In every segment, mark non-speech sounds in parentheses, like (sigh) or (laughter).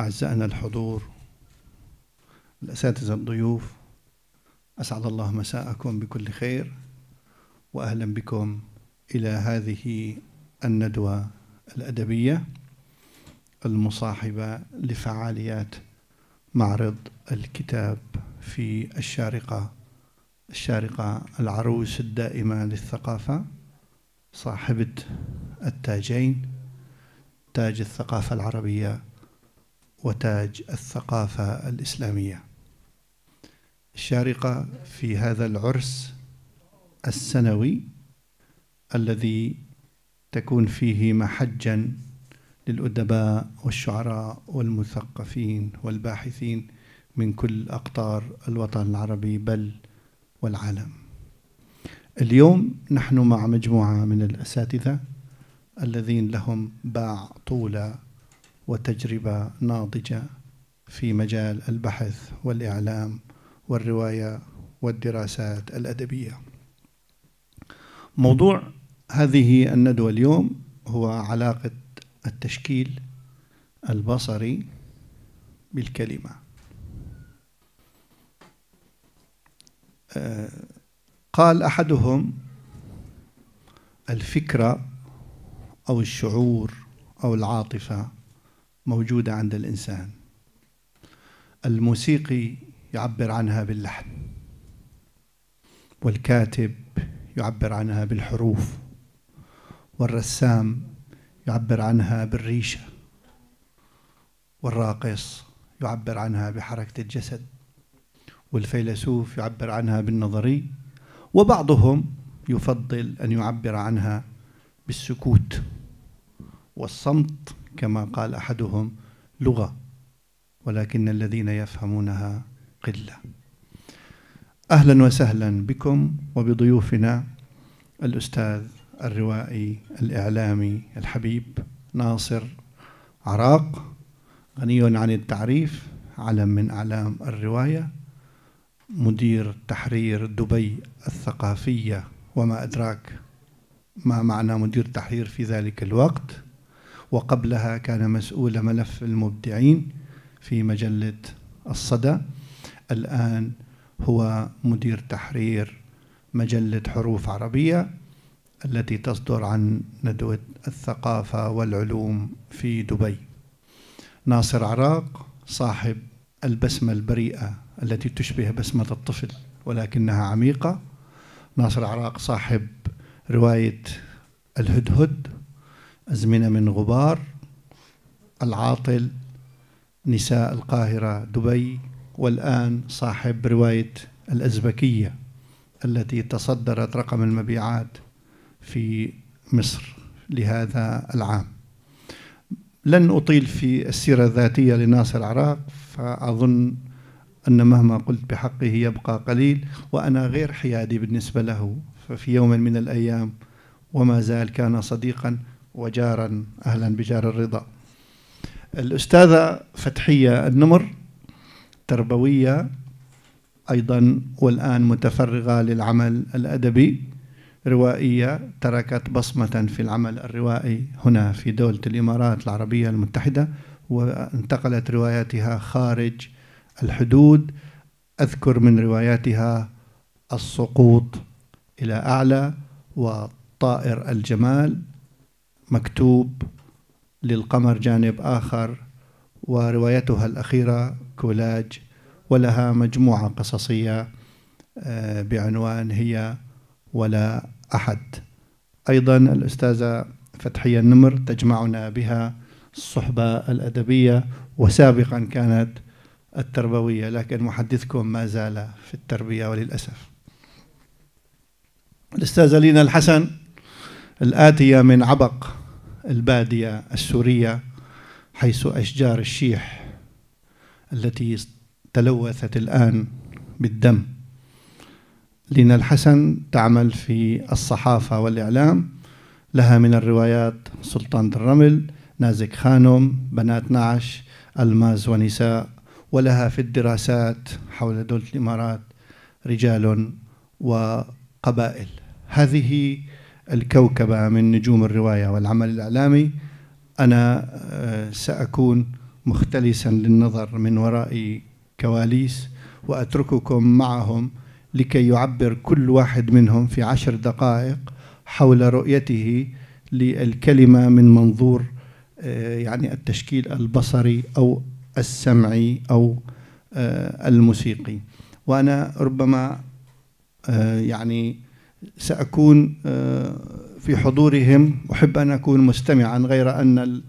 أعزائنا الحضور الأساتذة الضيوف أسعد الله مساءكم بكل خير وأهلا بكم إلى هذه الندوة الأدبية المصاحبة لفعاليات معرض الكتاب في الشارقة الشارقة العروس الدائمة للثقافة صاحبة التاجين تاج الثقافة العربية وتاج الثقافة الإسلامية الشارقة في هذا العرس السنوي الذي تكون فيه محجا للأدباء والشعراء والمثقفين والباحثين من كل أقطار الوطن العربي بل والعالم اليوم نحن مع مجموعة من الأساتذة الذين لهم باع طول وتجربة ناضجة في مجال البحث والإعلام والرواية والدراسات الأدبية. موضوع هذه الندوة اليوم هو علاقة التشكيل البصري بالكلمة. آه، قال أحدهم الفكرة أو الشعور أو العاطفة موجودة عند الإنسان الموسيقي يعبر عنها باللحن والكاتب يعبر عنها بالحروف والرسام يعبر عنها بالريشة والراقص يعبر عنها بحركة الجسد والفيلسوف يعبر عنها بالنظري وبعضهم يفضل أن يعبر عنها بالسكوت والصمت كما قال احدهم لغه ولكن الذين يفهمونها قله اهلا وسهلا بكم وبضيوفنا الاستاذ الروائي الاعلامي الحبيب ناصر عراق غني عن التعريف علم من اعلام الروايه مدير تحرير دبي الثقافيه وما ادراك ما معنى مدير تحرير في ذلك الوقت وقبلها كان مسؤول ملف المبدعين في مجلة الصدى الآن هو مدير تحرير مجلة حروف عربية التي تصدر عن ندوة الثقافة والعلوم في دبي ناصر عراق صاحب البسمة البريئة التي تشبه بسمة الطفل ولكنها عميقة ناصر عراق صاحب رواية الهدهد أزمنة من غبار العاطل نساء القاهرة دبي والآن صاحب رواية الأزبكية التي تصدرت رقم المبيعات في مصر لهذا العام لن أطيل في السيرة الذاتية لناصر عراق فأظن أن مهما قلت بحقه يبقى قليل وأنا غير حيادي بالنسبة له ففي يوم من الأيام وما زال كان صديقا وجارا أهلا بجار الرضا الأستاذة فتحية النمر تربوية أيضا والآن متفرغة للعمل الأدبي روائية تركت بصمة في العمل الروائي هنا في دولة الإمارات العربية المتحدة وانتقلت رواياتها خارج الحدود أذكر من رواياتها السقوط إلى أعلى وطائر الجمال مكتوب للقمر جانب آخر وروايتها الأخيرة كولاج ولها مجموعة قصصية آه، بعنوان هي ولا أحد أيضا الأستاذة فتحية النمر تجمعنا بها الصحبة الأدبية وسابقا كانت التربوية لكن محدثكم ما زال في التربية وللأسف الأستاذة لينا الحسن الآتية من عبق البادية السورية حيث أشجار الشيح التي تلوثت الآن بالدم لينا الحسن تعمل في الصحافة والإعلام لها من الروايات سلطان الرمل نازك خانم بنات نعش الماز ونساء ولها في الدراسات حول دولة الإمارات رجال وقبائل هذه الكوكبة من نجوم الرواية والعمل الإعلامي أنا آه، سأكون مختلسا للنظر من وراء كواليس وأترككم معهم لكي يعبر كل واحد منهم في عشر دقائق حول رؤيته للكلمة من منظور آه، يعني التشكيل البصري أو السمعي أو آه، الموسيقي وأنا ربما يعني سأكون آه، في حضورهم أحب أن أكون مستمعا غير أن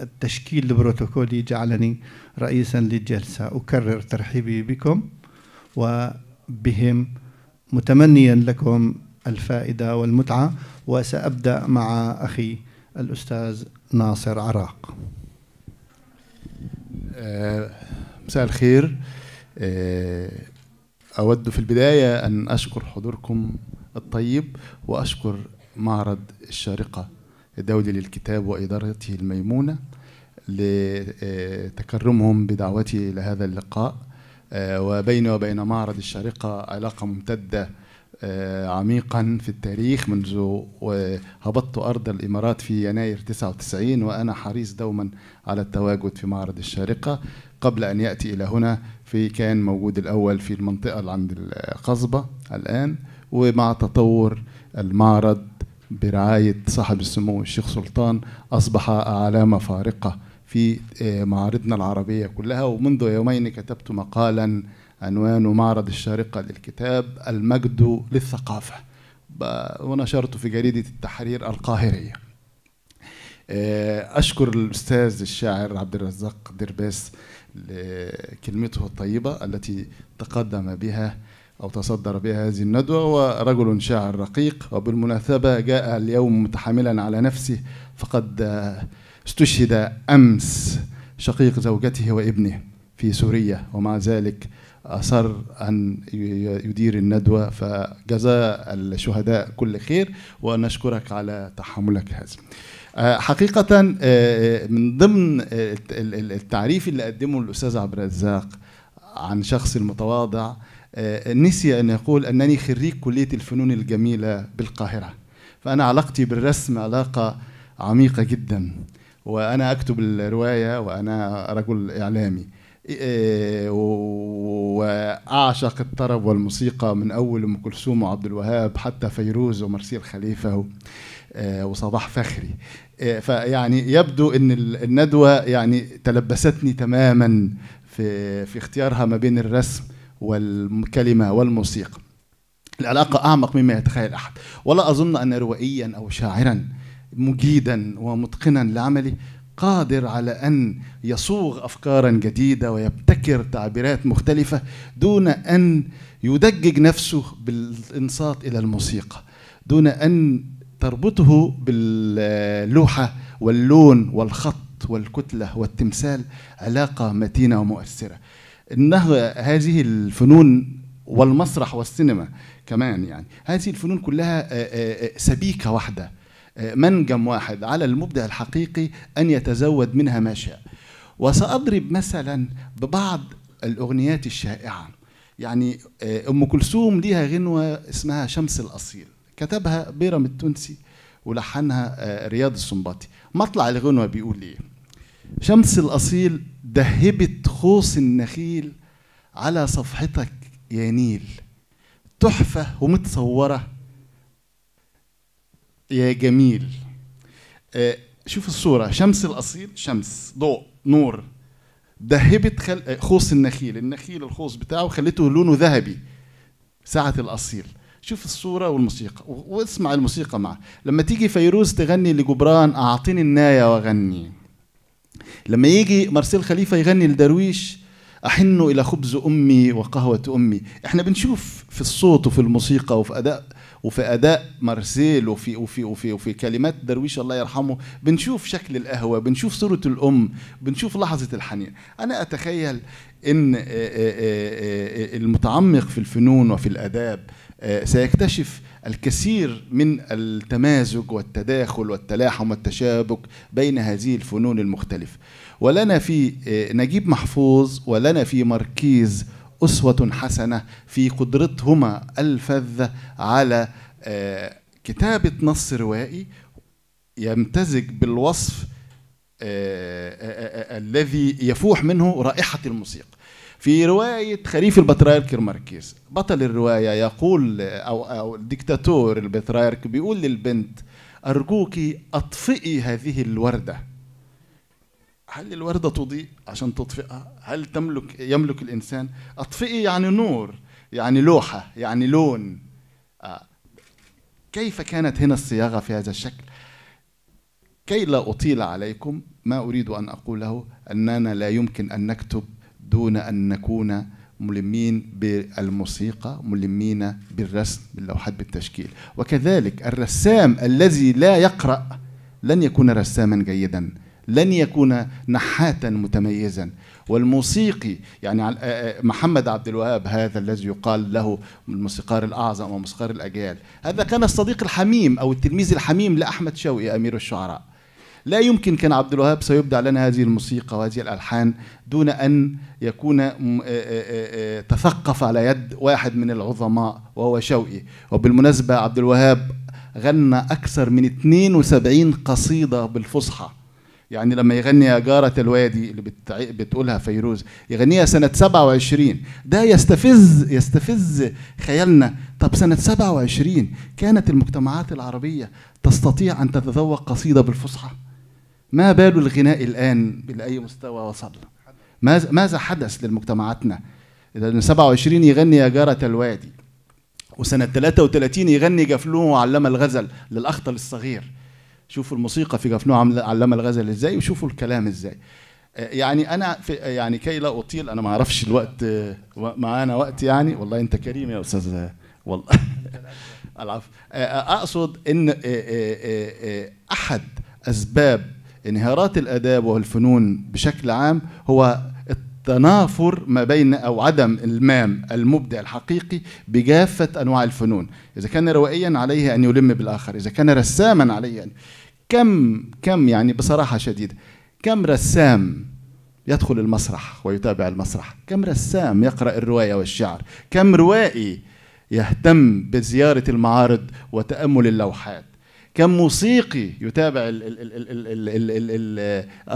التشكيل البروتوكولي جعلني رئيسا للجلسة أكرر ترحيبي بكم وبهم متمنيا لكم الفائدة والمتعة وسأبدأ مع أخي الأستاذ ناصر عراق آه، مساء الخير آه، أود في البداية أن أشكر حضوركم الطيب وأشكر معرض الشارقة الدولي للكتاب وإدارته الميمونة لتكرمهم بدعوتي إلى هذا اللقاء آه، وبيني وبين معرض الشارقة علاقة ممتدة آه، عميقا في التاريخ منذ آه، هبطت أرض الإمارات في يناير 99 وأنا حريص دوما على التواجد في معرض الشارقة قبل أن يأتي إلى هنا في كان موجود الأول في المنطقة اللي عند القصبة الآن ومع تطور المعرض برعاية صاحب السمو الشيخ سلطان أصبح علامة فارقة في آه، معارضنا العربية كلها ومنذ يومين كتبت مقالا عنوان معرض الشارقة للكتاب المجد للثقافة ونشرته في جريدة التحرير القاهرية آه، أشكر الأستاذ الشاعر عبد الرزاق درباس لكلمته الطيبة التي تقدم بها أو تصدر بها هذه الندوة هو رجل شاعر رقيق وبالمناسبة جاء اليوم متحاملا على نفسه فقد آه، استشهد أمس شقيق زوجته وابنه في سوريا ومع ذلك أصر أن يدير الندوة فجزاء الشهداء كل خير ونشكرك على تحملك هذا آه، حقيقة آه، من ضمن التعريف اللي قدمه الأستاذ عبد الرزاق عن شخص المتواضع آه، نسي أن يقول أنني خريج كلية الفنون الجميلة بالقاهرة فأنا علاقتي بالرسم علاقة عميقة جدا وأنا أكتب الرواية وأنا رجل إعلامي آه، وأعشق الطرب والموسيقى من أول أم كلثوم وعبد الوهاب حتى فيروز ومرسيل خليفة آه، وصباح فخري فيعني يبدو أن الندوة يعني تلبستني تماما في في اختيارها ما بين الرسم والكلمة والموسيقى العلاقة أعمق مما يتخيل أحد ولا أظن أن روائيا أو شاعرا مجيدا ومتقنا لعمله قادر على أن يصوغ أفكارا جديدة ويبتكر تعبيرات مختلفة دون أن يدجج نفسه بالإنصات إلى الموسيقى دون أن تربطه باللوحة واللون والخط والكتلة والتمثال علاقة متينة ومؤثرة انه هذه الفنون والمسرح والسينما كمان يعني هذه الفنون كلها آه، آه، آه، سبيكه واحده منجم واحد على المبدع الحقيقي ان يتزود منها ما شاء وساضرب مثلا ببعض الاغنيات الشائعه يعني ام كلثوم ليها غنوه اسمها شمس الاصيل كتبها بيرم التونسي ولحنها رياض السنباطي مطلع الغنوه بيقول ايه شمس الاصيل دهبت خوص النخيل على صفحتك يا نيل تحفة ومتصورة يا جميل آه، شوف الصورة شمس الأصيل شمس ضوء نور دهبت خل... آه، خوص النخيل النخيل الخوص بتاعه خليته لونه ذهبي ساعة الأصيل شوف الصورة والموسيقى واسمع الموسيقى معه لما تيجي فيروز تغني لجبران أعطيني الناية وغني لما يجي مارسيل خليفه يغني لدرويش احن الى خبز امي وقهوه امي احنا بنشوف في الصوت وفي الموسيقى وفي اداء وفي اداء مارسيل وفي وفي وفي وفي كلمات درويش الله يرحمه بنشوف شكل القهوه بنشوف صوره الام بنشوف لحظه الحنين انا اتخيل ان المتعمق في الفنون وفي الاداب آه، سيكتشف الكثير من التمازج والتداخل والتلاحم والتشابك بين هذه الفنون المختلفة ولنا في آه، نجيب محفوظ ولنا في مركيز أسوة حسنة في قدرتهما الفذة على آه، كتابة نص روائي يمتزج بالوصف الذي يفوح منه رائحة الموسيقى في رواية خريف البطريرك المركز بطل الرواية يقول أو, أو الدكتاتور البطريرك بيقول للبنت أرجوك أطفئي هذه الوردة هل الوردة تضيء عشان تطفئها؟ هل تملك يملك الإنسان؟ أطفئي يعني نور يعني لوحة يعني لون آه. كيف كانت هنا الصياغة في هذا الشكل؟ كي لا أطيل عليكم ما أريد أن أقوله أننا لا يمكن أن نكتب دون أن نكون ملمين بالموسيقى ملمين بالرسم باللوحات بالتشكيل وكذلك الرسام الذي لا يقرأ لن يكون رساما جيدا لن يكون نحاتا متميزا والموسيقي يعني آه، آه، محمد عبد الوهاب هذا الذي يقال له الموسيقار الاعظم وموسيقار الاجيال هذا كان الصديق الحميم او التلميذ الحميم لاحمد شوقي امير الشعراء لا يمكن كان عبد الوهاب سيبدع لنا هذه الموسيقى وهذه الالحان دون ان يكون تثقف على يد واحد من العظماء وهو شوقي وبالمناسبه عبد الوهاب غنى اكثر من 72 قصيده بالفصحى يعني لما يغني يا جارة الوادي اللي بتقولها فيروز يغنيها سنة 27 ده يستفز يستفز خيالنا طب سنة 27 كانت المجتمعات العربية تستطيع أن تتذوق قصيدة بالفصحى ما بال الغناء الآن أي مستوى وصل ماذا حدث لمجتمعاتنا إذا 27 يغني يا جارة الوادي وسنة 33 يغني جفلون وعلم الغزل للأخطل الصغير شوفوا الموسيقى في جفلون علم الغزل ازاي وشوفوا الكلام ازاي آه، يعني انا في آه، يعني كي لا اطيل انا ما اعرفش الوقت آه، معانا وقت يعني والله انت كريم يا استاذ والله (laughs) العفو اقصد ان احد اسباب انهارات الاداب والفنون بشكل عام هو تنافر ما بين او عدم المام المبدع الحقيقي بجافه انواع الفنون، اذا كان روائيا عليه ان يلم بالاخر، اذا كان رساما عليه أن كم كم يعني بصراحه شديده كم رسام يدخل المسرح ويتابع المسرح، كم رسام يقرا الروايه والشعر، كم روائي يهتم بزياره المعارض وتامل اللوحات. كم موسيقي يتابع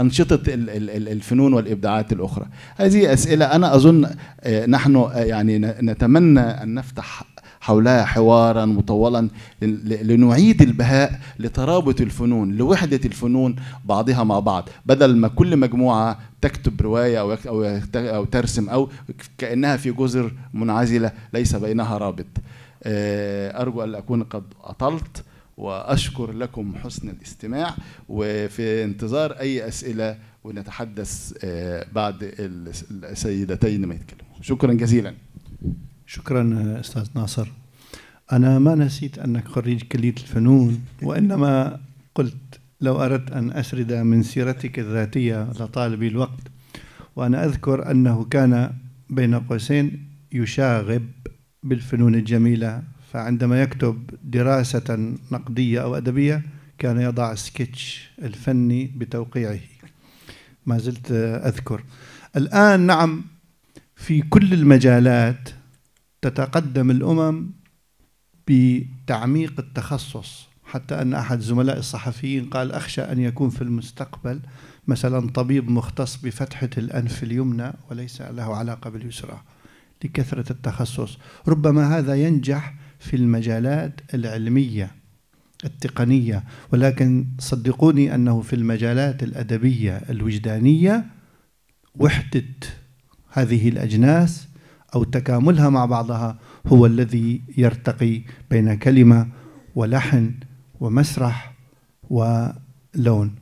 أنشطة الفنون والإبداعات الأخرى هذه أسئلة أنا أظن نحن يعني نتمنى أن نفتح حولها حوارا مطولا لنعيد البهاء لترابط الفنون لوحدة الفنون بعضها مع بعض بدل ما كل مجموعة تكتب رواية أو, أو, أو ترسم أو كأنها في جزر منعزلة ليس بينها رابط أرجو أن أكون قد أطلت وأشكر لكم حسن الاستماع وفي انتظار أي أسئلة ونتحدث آه، بعد السيدتين ما يتكلموا شكرا جزيلا شكرا آه، أستاذ ناصر أنا ما نسيت أنك خريج كلية الفنون وإنما قلت لو أردت أن أسرد من سيرتك الذاتية لطالبي الوقت وأنا أذكر أنه كان بين قوسين يشاغب بالفنون الجميلة فعندما يكتب دراسة نقدية أو أدبية كان يضع سكتش الفني بتوقيعه ما زلت أذكر الآن نعم في كل المجالات تتقدم الأمم بتعميق التخصص حتى أن أحد زملاء الصحفيين قال أخشى أن يكون في المستقبل مثلا طبيب مختص بفتحة الأنف اليمنى وليس له علاقة باليسرى لكثرة التخصص ربما هذا ينجح في المجالات العلمية التقنية ولكن صدقوني أنه في المجالات الأدبية الوجدانية وحدة هذه الأجناس أو تكاملها مع بعضها هو الذي يرتقي بين كلمة ولحن ومسرح ولون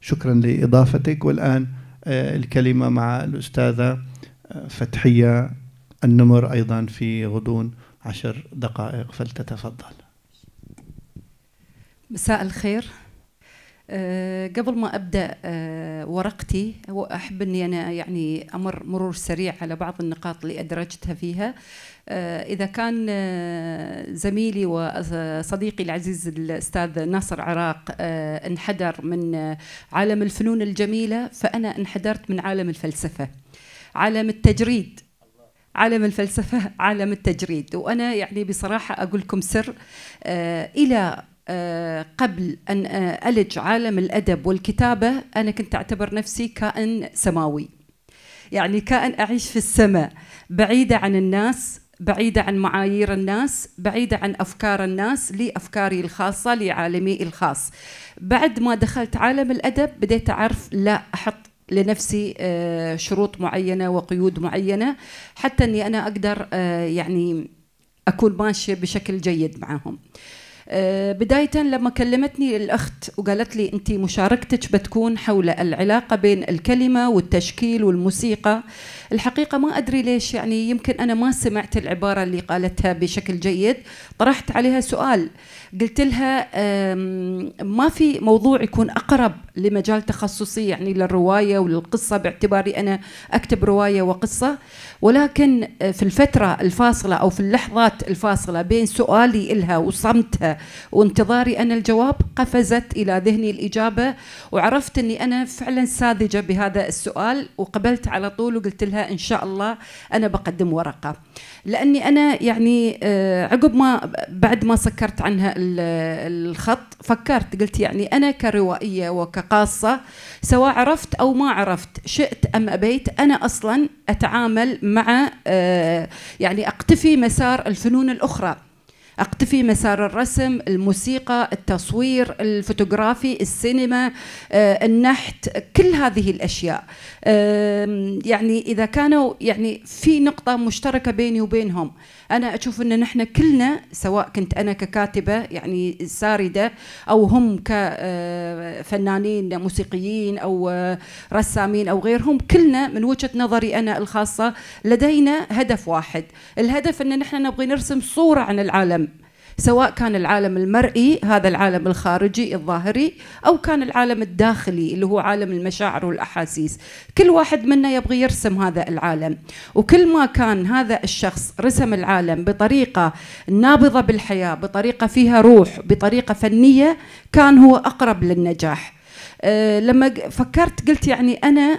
شكرا لإضافتك والآن آه، الكلمة مع الأستاذة آه، فتحية النمر أيضا في غضون عشر دقائق فلتتفضل مساء الخير أه، قبل ما ابدا أه، ورقتي احب اني انا يعني امر مرور سريع على بعض النقاط اللي ادرجتها فيها أه، اذا كان زميلي وصديقي العزيز الاستاذ ناصر عراق انحدر من عالم الفنون الجميله فانا انحدرت من عالم الفلسفه عالم التجريد عالم الفلسفة عالم التجريد وأنا يعني بصراحة أقول لكم سر آه، إلى آه، قبل أن آه، ألج عالم الأدب والكتابة أنا كنت أعتبر نفسي كائن سماوي يعني كائن أعيش في السماء بعيدة عن الناس بعيدة عن معايير الناس بعيدة عن أفكار الناس لي أفكاري الخاصة لعالمي الخاص بعد ما دخلت عالم الأدب بديت أعرف لا أحط لنفسي آه، شروط معينه وقيود معينه حتى اني انا اقدر آه، يعني اكون ماشيه بشكل جيد معهم. آه، بداية لما كلمتني الأخت وقالت لي أنت مشاركتك بتكون حول العلاقة بين الكلمة والتشكيل والموسيقى الحقيقه ما ادري ليش يعني يمكن انا ما سمعت العباره اللي قالتها بشكل جيد طرحت عليها سؤال قلت لها ما في موضوع يكون اقرب لمجال تخصصي يعني للروايه وللقصه باعتباري انا اكتب روايه وقصه ولكن آه، في الفتره الفاصله او في اللحظات الفاصله بين سؤالي إلها وصمتها وانتظاري انا الجواب قفزت الى ذهني الاجابه وعرفت اني انا فعلا ساذجه بهذا السؤال وقبلت على طول وقلت لها ان شاء الله انا بقدم ورقه لاني انا يعني آه، عقب ما بعد ما سكرت عنها الخط فكرت قلت يعني انا كروائيه وكقاصه سواء عرفت او ما عرفت شئت ام ابيت انا اصلا اتعامل مع آه، يعني اقتفي مسار الفنون الاخرى اقتفي مسار الرسم الموسيقى التصوير الفوتوغرافي السينما آه، النحت كل هذه الاشياء يعني اذا كانوا يعني في نقطه مشتركه بيني وبينهم انا اشوف ان نحن كلنا سواء كنت انا ككاتبه يعني سارده او هم كفنانين آه، موسيقيين او آه، رسامين او غيرهم كلنا من وجهه نظري انا الخاصه لدينا هدف واحد الهدف ان نحن نبغي نرسم صوره عن العالم سواء كان العالم المرئي هذا العالم الخارجي الظاهري أو كان العالم الداخلي اللي هو عالم المشاعر والأحاسيس كل واحد منا يبغي يرسم هذا العالم وكل ما كان هذا الشخص رسم العالم بطريقة نابضة بالحياة بطريقة فيها روح بطريقة فنية كان هو أقرب للنجاح آه، لما فكرت قلت يعني انا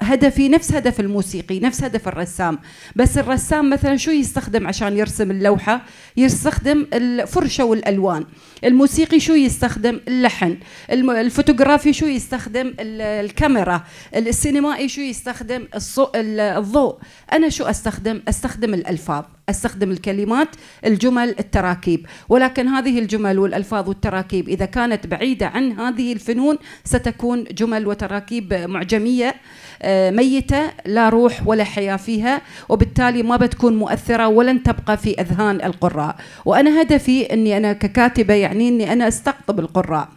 هدفي نفس هدف الموسيقي نفس هدف الرسام بس الرسام مثلا شو يستخدم عشان يرسم اللوحه يستخدم الفرشه والالوان الموسيقي شو يستخدم اللحن الفوتوغرافي شو يستخدم الكاميرا السينمائي شو يستخدم الضوء انا شو استخدم استخدم الالفاظ استخدم الكلمات الجمل التراكيب ولكن هذه الجمل والالفاظ والتراكيب اذا كانت بعيده عن هذه الفنون ستكون جمل وتراكيب معجميه آه، ميته لا روح ولا حياه فيها وبالتالي ما بتكون مؤثره ولن تبقى في اذهان القراء وانا هدفي اني انا ككاتبه يعني اني انا استقطب القراء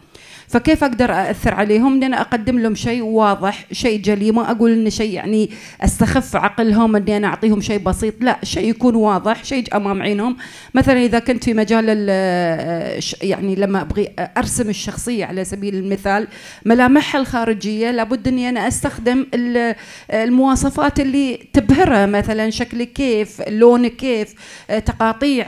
فكيف اقدر ااثر عليهم اني انا اقدم لهم شيء واضح شيء جلي ما اقول ان شيء يعني استخف عقلهم اني انا اعطيهم شيء بسيط لا شيء يكون واضح شيء امام عينهم مثلا اذا كنت في مجال آه، يعني لما ابغي ارسم الشخصيه على سبيل المثال ملامحها الخارجيه لابد اني انا استخدم آه، المواصفات اللي تبهرها مثلا شكلي كيف لون كيف آه، تقاطيع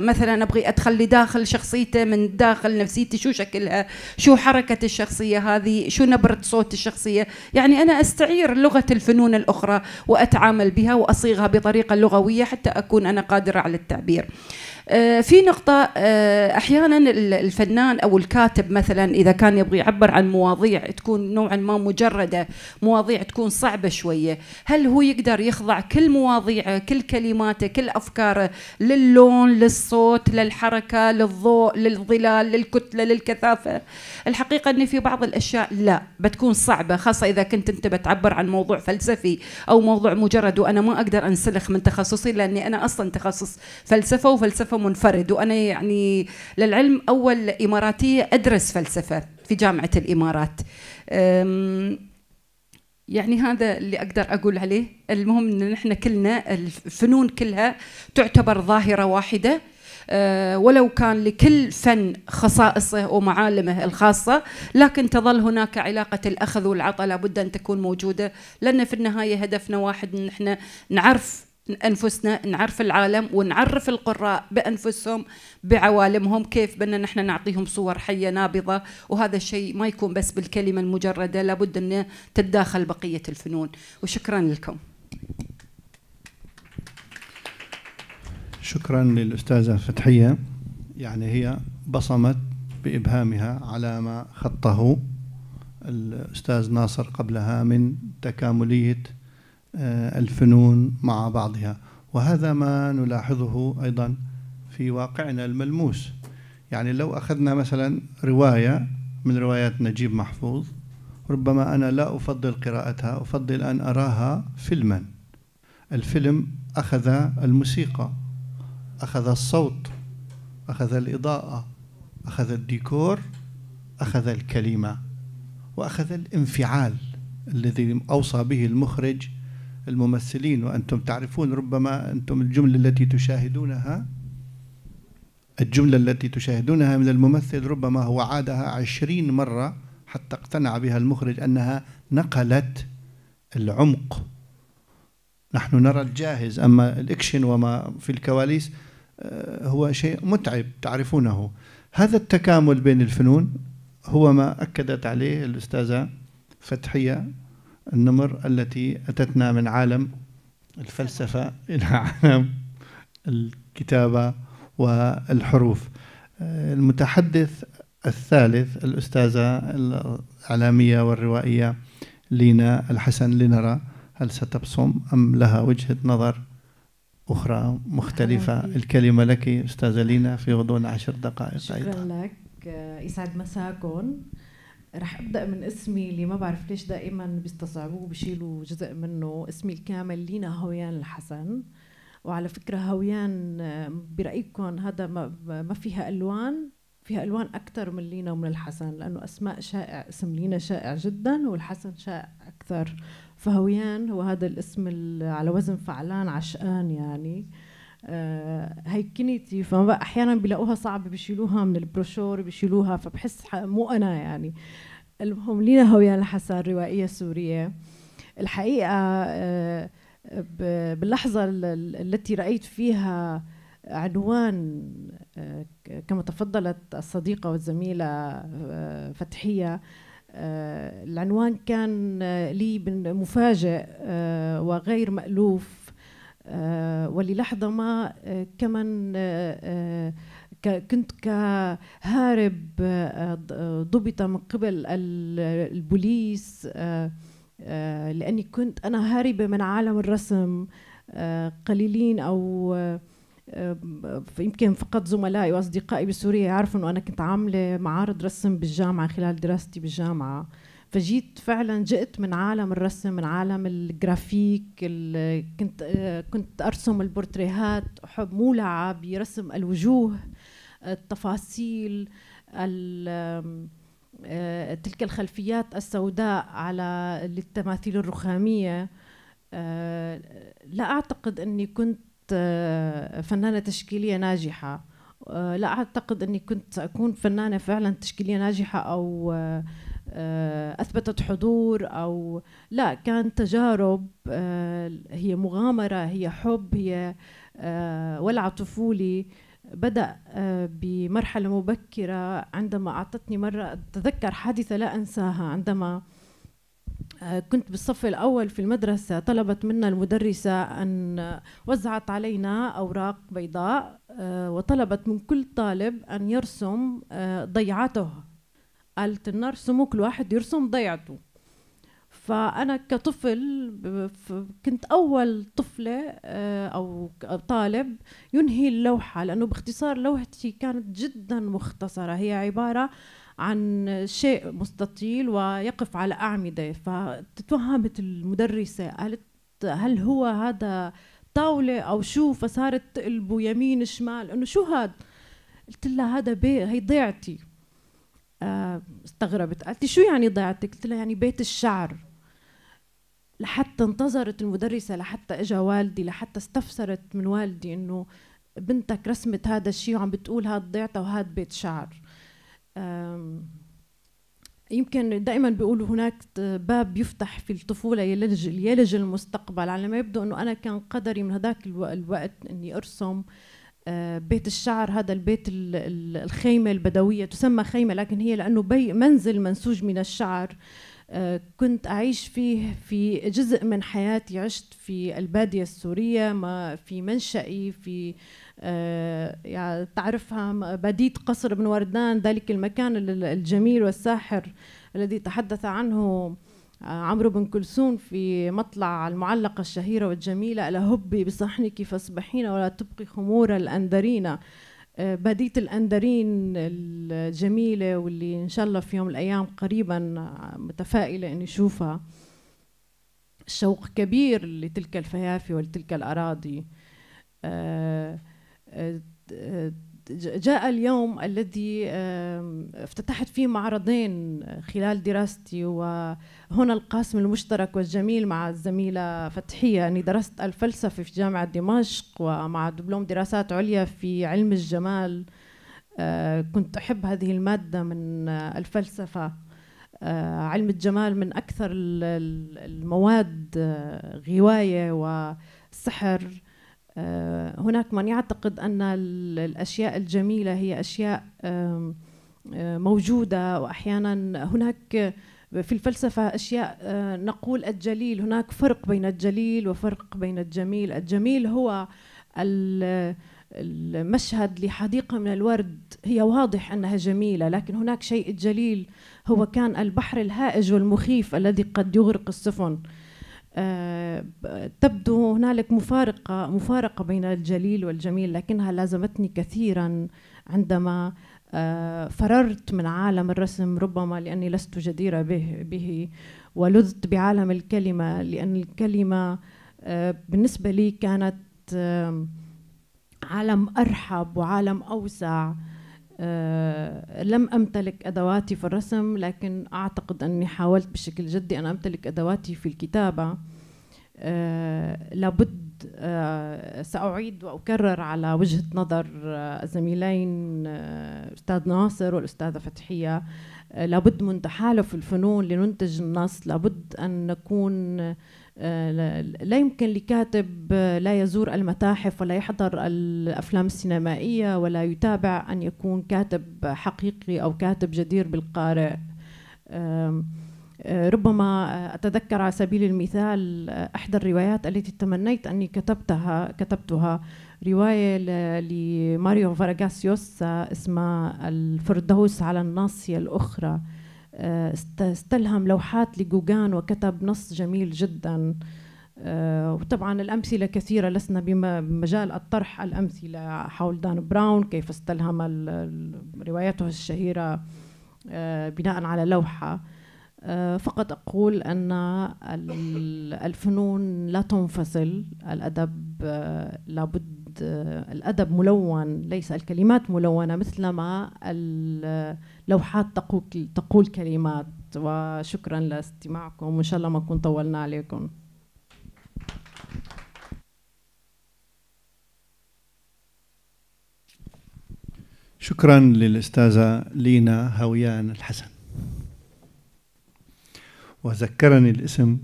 مثلا ابغي ادخل لداخل شخصيته من داخل نفسيتي شو شكلها شو حركة الشخصية هذه شو نبرة صوت الشخصية يعني أنا أستعير لغة الفنون الأخرى وأتعامل بها وأصيغها بطريقة لغوية حتى أكون أنا قادرة على التعبير آه، في نقطة آه، أحيانا الفنان أو الكاتب مثلا إذا كان يبغى يعبر عن مواضيع تكون نوعا ما مجردة مواضيع تكون صعبة شوية هل هو يقدر يخضع كل مواضيعه كل كلماته كل أفكاره للون للصوت للحركة للضوء للظلال للكتلة للكثافة الحقيقة أن في بعض الأشياء لا بتكون صعبة خاصة إذا كنت أنت بتعبر عن موضوع فلسفي أو موضوع مجرد وأنا ما أقدر أنسلخ من تخصصي لأني أنا أصلا تخصص فلسفة وفلسفة منفرد وانا يعني للعلم اول اماراتيه ادرس فلسفه في جامعه الامارات يعني هذا اللي اقدر اقول عليه المهم ان نحن كلنا الفنون كلها تعتبر ظاهره واحده أه، ولو كان لكل فن خصائصه ومعالمه الخاصة لكن تظل هناك علاقة الأخذ والعطاء لابد أن تكون موجودة لأن في النهاية هدفنا واحد أن احنا نعرف انفسنا نعرف العالم ونعرف القراء بانفسهم بعوالمهم كيف بدنا نحن نعطيهم صور حيه نابضه وهذا الشيء ما يكون بس بالكلمه المجرده لابد ان تتداخل بقيه الفنون وشكرا لكم شكرا للاستاذه فتحيه يعني هي بصمت بابهامها على ما خطه الاستاذ ناصر قبلها من تكامليه آه، الفنون مع بعضها وهذا ما نلاحظه أيضا في واقعنا الملموس يعني لو أخذنا مثلا رواية من روايات نجيب محفوظ ربما أنا لا أفضل قراءتها أفضل أن أراها فيلما الفيلم أخذ الموسيقى أخذ الصوت أخذ الإضاءة أخذ الديكور أخذ الكلمة وأخذ الانفعال الذي أوصى به المخرج الممثلين وأنتم تعرفون ربما أنتم الجملة التي تشاهدونها الجملة التي تشاهدونها من الممثل ربما هو عادها عشرين مرة حتى اقتنع بها المخرج أنها نقلت العمق نحن نرى الجاهز أما الإكشن وما في الكواليس آه، هو شيء متعب تعرفونه هذا التكامل بين الفنون هو ما أكدت عليه الأستاذة فتحية النمر التي أتتنا من عالم الفلسفة إلى (laughs) عالم الكتابة والحروف المتحدث الثالث الأستاذة الإعلامية والروائية لينا الحسن لنرى هل ستبصم أم لها وجهة نظر أخرى مختلفة الكلمة لك أستاذة لينا في غضون عشر دقائق شكرا أيضا. لك يسعد مساكم رح ابدا من اسمي اللي ما بعرف ليش دائما بيستصعبوه بشيلوا جزء منه اسمي الكامل لينا هويان الحسن وعلى فكره هويان برايكم هذا ما فيها الوان فيها الوان اكثر من لينا ومن الحسن لانه اسماء شائع اسم لينا شائع جدا والحسن شائع اكثر فهويان هو هذا الاسم على وزن فعلان عشقان يعني آه، كنيتي فاحيانا بيلاقوها صعبه بشيلوها من البروشور بشيلوها فبحس مو انا يعني المهم لينا هويان الحسن روائيه سوريه الحقيقه آه، باللحظه التي رايت فيها عنوان آه، كما تفضلت الصديقه والزميله فتحيه العنوان كان لي مفاجئ وغير مألوف آه، وللحظة ما آه، كمان آه، كنت كهارب ضبط من قبل البوليس لأني كنت أنا هاربة من عالم الرسم قليلين أو يمكن فقط زملائي واصدقائي بسوريا يعرفوا انه انا كنت عامله معارض رسم بالجامعه خلال دراستي بالجامعه فجيت فعلا جئت من عالم الرسم من عالم الجرافيك كنت كنت ارسم البورتريهات حب مولعه برسم الوجوه التفاصيل آه، تلك الخلفيات السوداء على التماثيل الرخاميه آه، لا اعتقد اني كنت آه، فنانه تشكيليه ناجحه لا اعتقد اني كنت ساكون فنانه فعلا تشكيليه ناجحه او آه، اثبتت حضور او لا كان تجارب آه، هي مغامره هي حب هي آه، ولع طفولي بدا بمرحله مبكره عندما اعطتني مره اتذكر حادثه لا انساها عندما كنت بالصف الأول في المدرسة طلبت منا المدرسة أن وزعت علينا أوراق بيضاء وطلبت من كل طالب أن يرسم ضيعته قالت النار سمو كل واحد يرسم ضيعته فأنا كطفل كنت أول طفلة آه، أو طالب ينهي اللوحة لأنه باختصار لوحتي كانت جدا مختصرة هي عبارة عن شيء مستطيل ويقف على أعمدة فتتوهمت المدرسة قالت هل هو هذا طاولة أو شو فصارت تقلبه يمين شمال إنه شو هاد قلت لها هذا بي هي ضيعتي آه، استغربت قالت لي شو يعني ضيعتك قلت لها يعني بيت الشعر لحتى انتظرت المدرسة لحتى اجى والدي لحتى استفسرت من والدي انه بنتك رسمت هذا الشيء وعم بتقول هاد ضيعته وهاد بيت شعر يمكن دائما بيقولوا هناك باب يفتح في الطفولة يلج, يلج المستقبل على ما يبدو أنه أنا كان قدري من هذاك الوقت أني أرسم آه آه، بيت الشعر هذا البيت الخيمة البدوية تسمى خيمة لكن هي لأنه بي منزل منسوج من الشعر آه، كنت أعيش فيه في جزء من حياتي عشت في البادية السورية ما في منشأي في يعني تعرفها بادية قصر بن وردان ذلك المكان الجميل والساحر الذي تحدث عنه عمرو بن كلثوم في مطلع المعلقة الشهيرة والجميلة ألا هبي بصحنك فاصبحين ولا تبقي خمور الأندرينا آه، بادية الأندرين الجميلة واللي إن شاء الله في يوم من الأيام قريبا آه، متفائلة إني أشوفها شوق كبير لتلك الفيافي ولتلك الأراضي آه، جاء اليوم الذي افتتحت فيه معرضين خلال دراستي وهنا القاسم المشترك والجميل مع الزميلة فتحية أني درست الفلسفة في جامعة دمشق ومع دبلوم دراسات عليا في علم الجمال آه، كنت أحب هذه المادة من الفلسفة آه، علم الجمال من أكثر المواد آه، غواية وسحر آه، هناك من يعتقد أن الأشياء الجميلة هي أشياء موجودة وأحيانا هناك آه، في الفلسفة أشياء آه، نقول الجليل هناك فرق بين الجليل وفرق بين الجميل الجميل هو المشهد لحديقة من الورد هي واضح أنها جميلة لكن هناك شيء الجليل هو كان البحر الهائج والمخيف الذي قد يغرق السفن آه، تبدو هنالك مفارقة مفارقة بين الجليل والجميل لكنها لازمتني كثيرا عندما آه، فررت من عالم الرسم ربما لأني لست جديرة به, به ولذت بعالم الكلمة لأن الكلمة آه، بالنسبة لي كانت عالم أرحب وعالم أوسع آه، لم أمتلك أدواتي في الرسم لكن أعتقد أني حاولت بشكل جدي أن أمتلك أدواتي في الكتابة آه، لابد آه، سأعيد وأكرر على وجهة نظر الزميلين أستاذ ناصر والأستاذة فتحية لابد من تحالف الفنون لننتج النص لابد أن نكون آه، لا يمكن لكاتب آه، لا يزور المتاحف ولا يحضر الافلام السينمائيه ولا يتابع ان يكون كاتب حقيقي او كاتب جدير بالقارئ آه، ربما اتذكر على سبيل المثال احدى الروايات التي تمنيت اني كتبتها كتبتها روايه لماريو فاراغاسيوس اسمها الفردوس على الناصيه الاخرى استلهم لوحات لجوجان وكتب نص جميل جدا آه، وطبعا الأمثلة كثيرة لسنا بمجال الطرح الأمثلة حول دان براون كيف استلهم روايته الشهيرة آه، بناء على لوحة آه، فقط أقول أن الفنون لا تنفصل الأدب لابد آه، الأدب ملون ليس الكلمات ملونة مثلما اللوحات تقول كلمات وشكرا لاستماعكم وإن شاء الله ما نكون طولنا عليكم شكرا للأستاذة لينا هويان الحسن وذكرني الاسم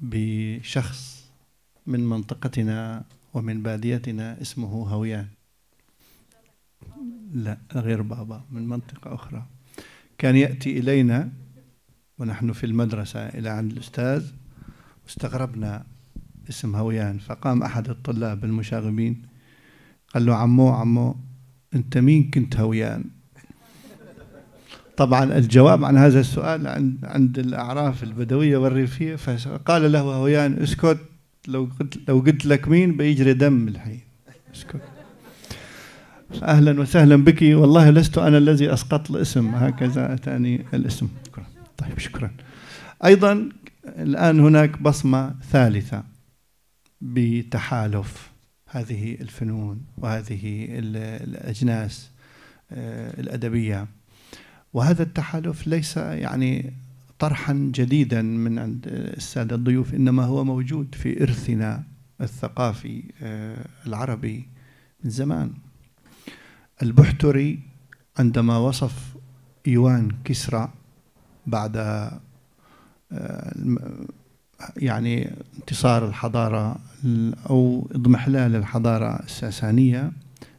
بشخص من منطقتنا ومن باديتنا اسمه هويان لا غير بابا من منطقة أخرى كان يأتي إلينا ونحن في المدرسة إلى عند الأستاذ واستغربنا اسم هويان فقام أحد الطلاب المشاغبين قال له عمو عمو أنت مين كنت هويان طبعا الجواب عن هذا السؤال عند عند الأعراف البدوية والريفية فقال له هويان اسكت لو قلت لو قلت لك مين بيجري دم الحين اهلا وسهلا بك والله لست انا الذي اسقط الاسم هكذا اتاني الاسم شكرا طيب شكرا ايضا الان هناك بصمه ثالثه بتحالف هذه الفنون وهذه الاجناس آه، الادبيه وهذا التحالف ليس يعني طرحا جديدا من عند السادة الضيوف إنما هو موجود في إرثنا الثقافي آه، العربي من زمان البحتري عندما وصف إيوان كسرى بعد آه، يعني انتصار الحضارة أو اضمحلال الحضارة الساسانية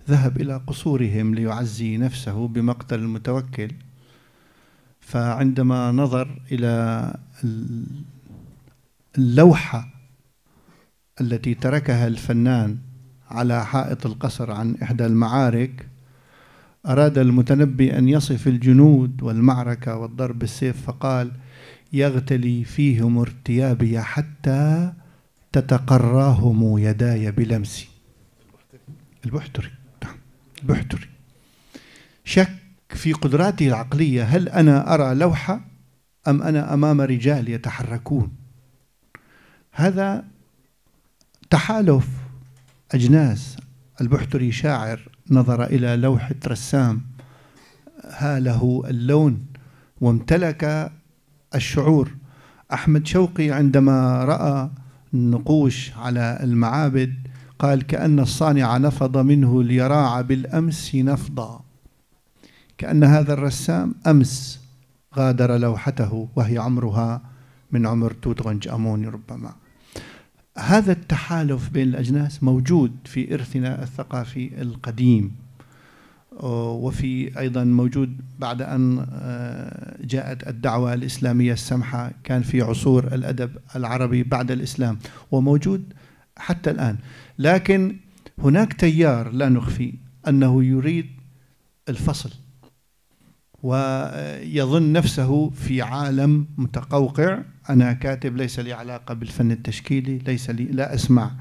ذهب إلى قصورهم ليعزي نفسه بمقتل المتوكل فعندما نظر إلى اللوحة التي تركها الفنان على حائط القصر عن إحدى المعارك أراد المتنبي أن يصف الجنود والمعركة والضرب بالسيف فقال يغتلي فيهم ارتيابي حتى تتقراهم يداي بلمسي البحتري نعم البحتري شك في قدراتي العقلية هل أنا أرى لوحة أم أنا أمام رجال يتحركون هذا تحالف أجناس البحتري شاعر نظر إلى لوحة رسام هاله اللون وامتلك الشعور أحمد شوقي عندما رأى النقوش على المعابد قال كأن الصانع نفض منه ليراع بالأمس نفضا كأن هذا الرسام أمس غادر لوحته وهي عمرها من عمر توت غنج أموني ربما هذا التحالف بين الأجناس موجود في إرثنا الثقافي القديم آه، وفي أيضا موجود بعد أن آه، جاءت الدعوة الإسلامية السمحة كان في عصور الأدب العربي بعد الإسلام وموجود حتى الآن لكن هناك تيار لا نخفي أنه يريد الفصل ويظن نفسه في عالم متقوقع أنا كاتب ليس لي علاقة بالفن التشكيلي ليس لي لا أسمع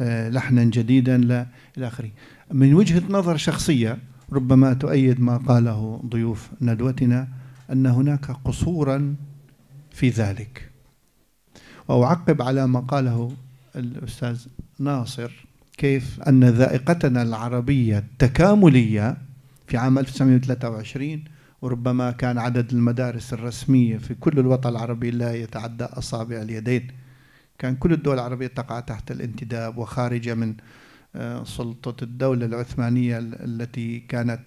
آه، لحنا جديدا لا إلى آخره من وجهة نظر شخصية ربما تؤيد ما قاله ضيوف ندوتنا أن هناك قصورا في ذلك وأعقب على ما قاله الأستاذ ناصر كيف أن ذائقتنا العربية التكاملية في عام 1923 وربما كان عدد المدارس الرسمية في كل الوطن العربي لا يتعدى أصابع اليدين كان كل الدول العربية تقع تحت الانتداب وخارجة من آه، سلطة الدولة العثمانية التي كانت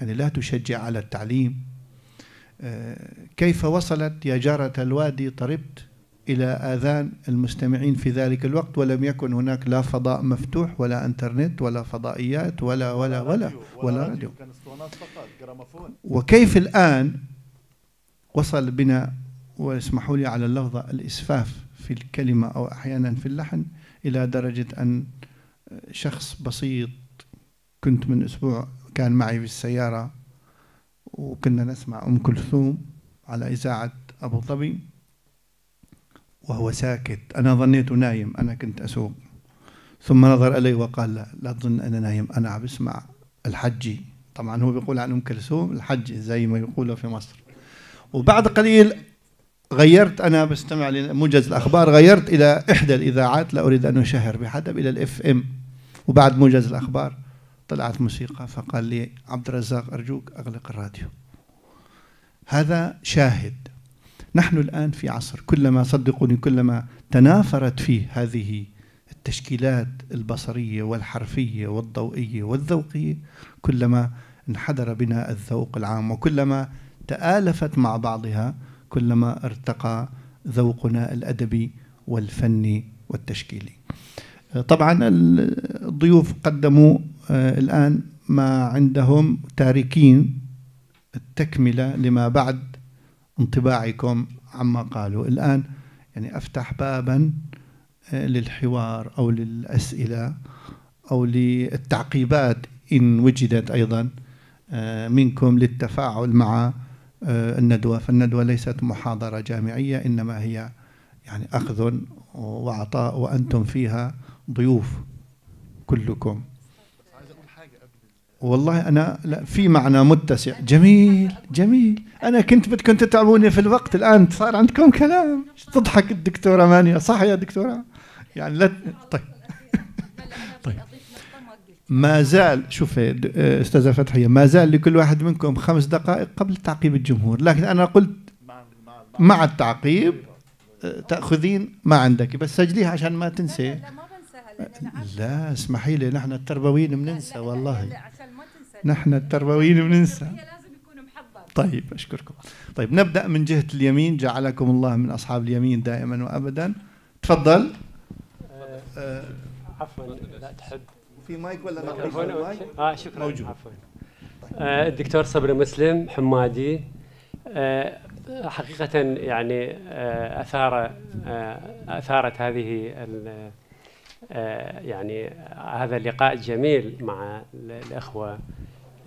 يعني لا تشجع على التعليم آه، كيف وصلت يا جارة الوادي طربت إلى آذان المستمعين في ذلك الوقت ولم يكن هناك لا فضاء مفتوح ولا انترنت ولا فضائيات ولا ولا ولا ولا, راديو وكيف الآن وصل بنا واسمحوا لي على اللفظة الإسفاف في الكلمة أو أحيانا في اللحن إلى درجة أن شخص بسيط كنت من أسبوع كان معي في السيارة وكنا نسمع أم كلثوم على إذاعة أبو ظبي وهو ساكت أنا ظنيته نايم أنا كنت أسوق ثم نظر إلي وقال لا لا تظن أنا نايم أنا عم بسمع الحجي طبعا هو بيقول عن أم كلثوم الحجي زي ما يقولوا في مصر وبعد قليل غيرت أنا بستمع لموجز الأخبار غيرت إلى إحدى الإذاعات لا أريد أن أشهر بحدا إلى الإف إم وبعد موجز الأخبار طلعت موسيقى فقال لي عبد الرزاق أرجوك أغلق الراديو هذا شاهد نحن الآن في عصر كلما صدقوني كلما تنافرت فيه هذه التشكيلات البصرية والحرفية والضوئية والذوقية كلما انحدر بنا الذوق العام وكلما تآلفت مع بعضها كلما ارتقى ذوقنا الأدبي والفني والتشكيلي طبعا الضيوف قدموا آه، الآن ما عندهم تاركين التكملة لما بعد انطباعكم عما قالوا الآن يعني أفتح بابا آه، للحوار أو للأسئلة أو للتعقيبات إن وجدت أيضا آه، منكم للتفاعل مع آه، الندوة فالندوة ليست محاضرة جامعية إنما هي يعني أخذ وعطاء وأنتم فيها ضيوف كلكم والله أنا لا في معنى متسع جميل جميل أنا كنت بدكم تتعبوني في الوقت الآن صار عندكم كلام تضحك الدكتورة مانيا صح يا دكتورة يعني لا طيب (laughs) طيب ما زال شوف استاذه فتحيه ما زال لكل واحد منكم خمس دقائق قبل تعقيب الجمهور لكن انا قلت مع التعقيب تاخذين ما عندك بس سجليها عشان ما تنسي لا اسمحي لي نحن التربويين بننسى والله نحن التربويين بننسى طيب أشكركم طيب نبدأ من جهة اليمين جعلكم الله من أصحاب اليمين دائما وأبدا تفضل أه عفوا لا تحب في مايك ولا مايك؟ اه شكرا موجود عفوا آه الدكتور صبري مسلم حمادي آه حقيقة يعني آه أثار آه، أثارت هذه آه، يعني هذا اللقاء الجميل مع الإخوة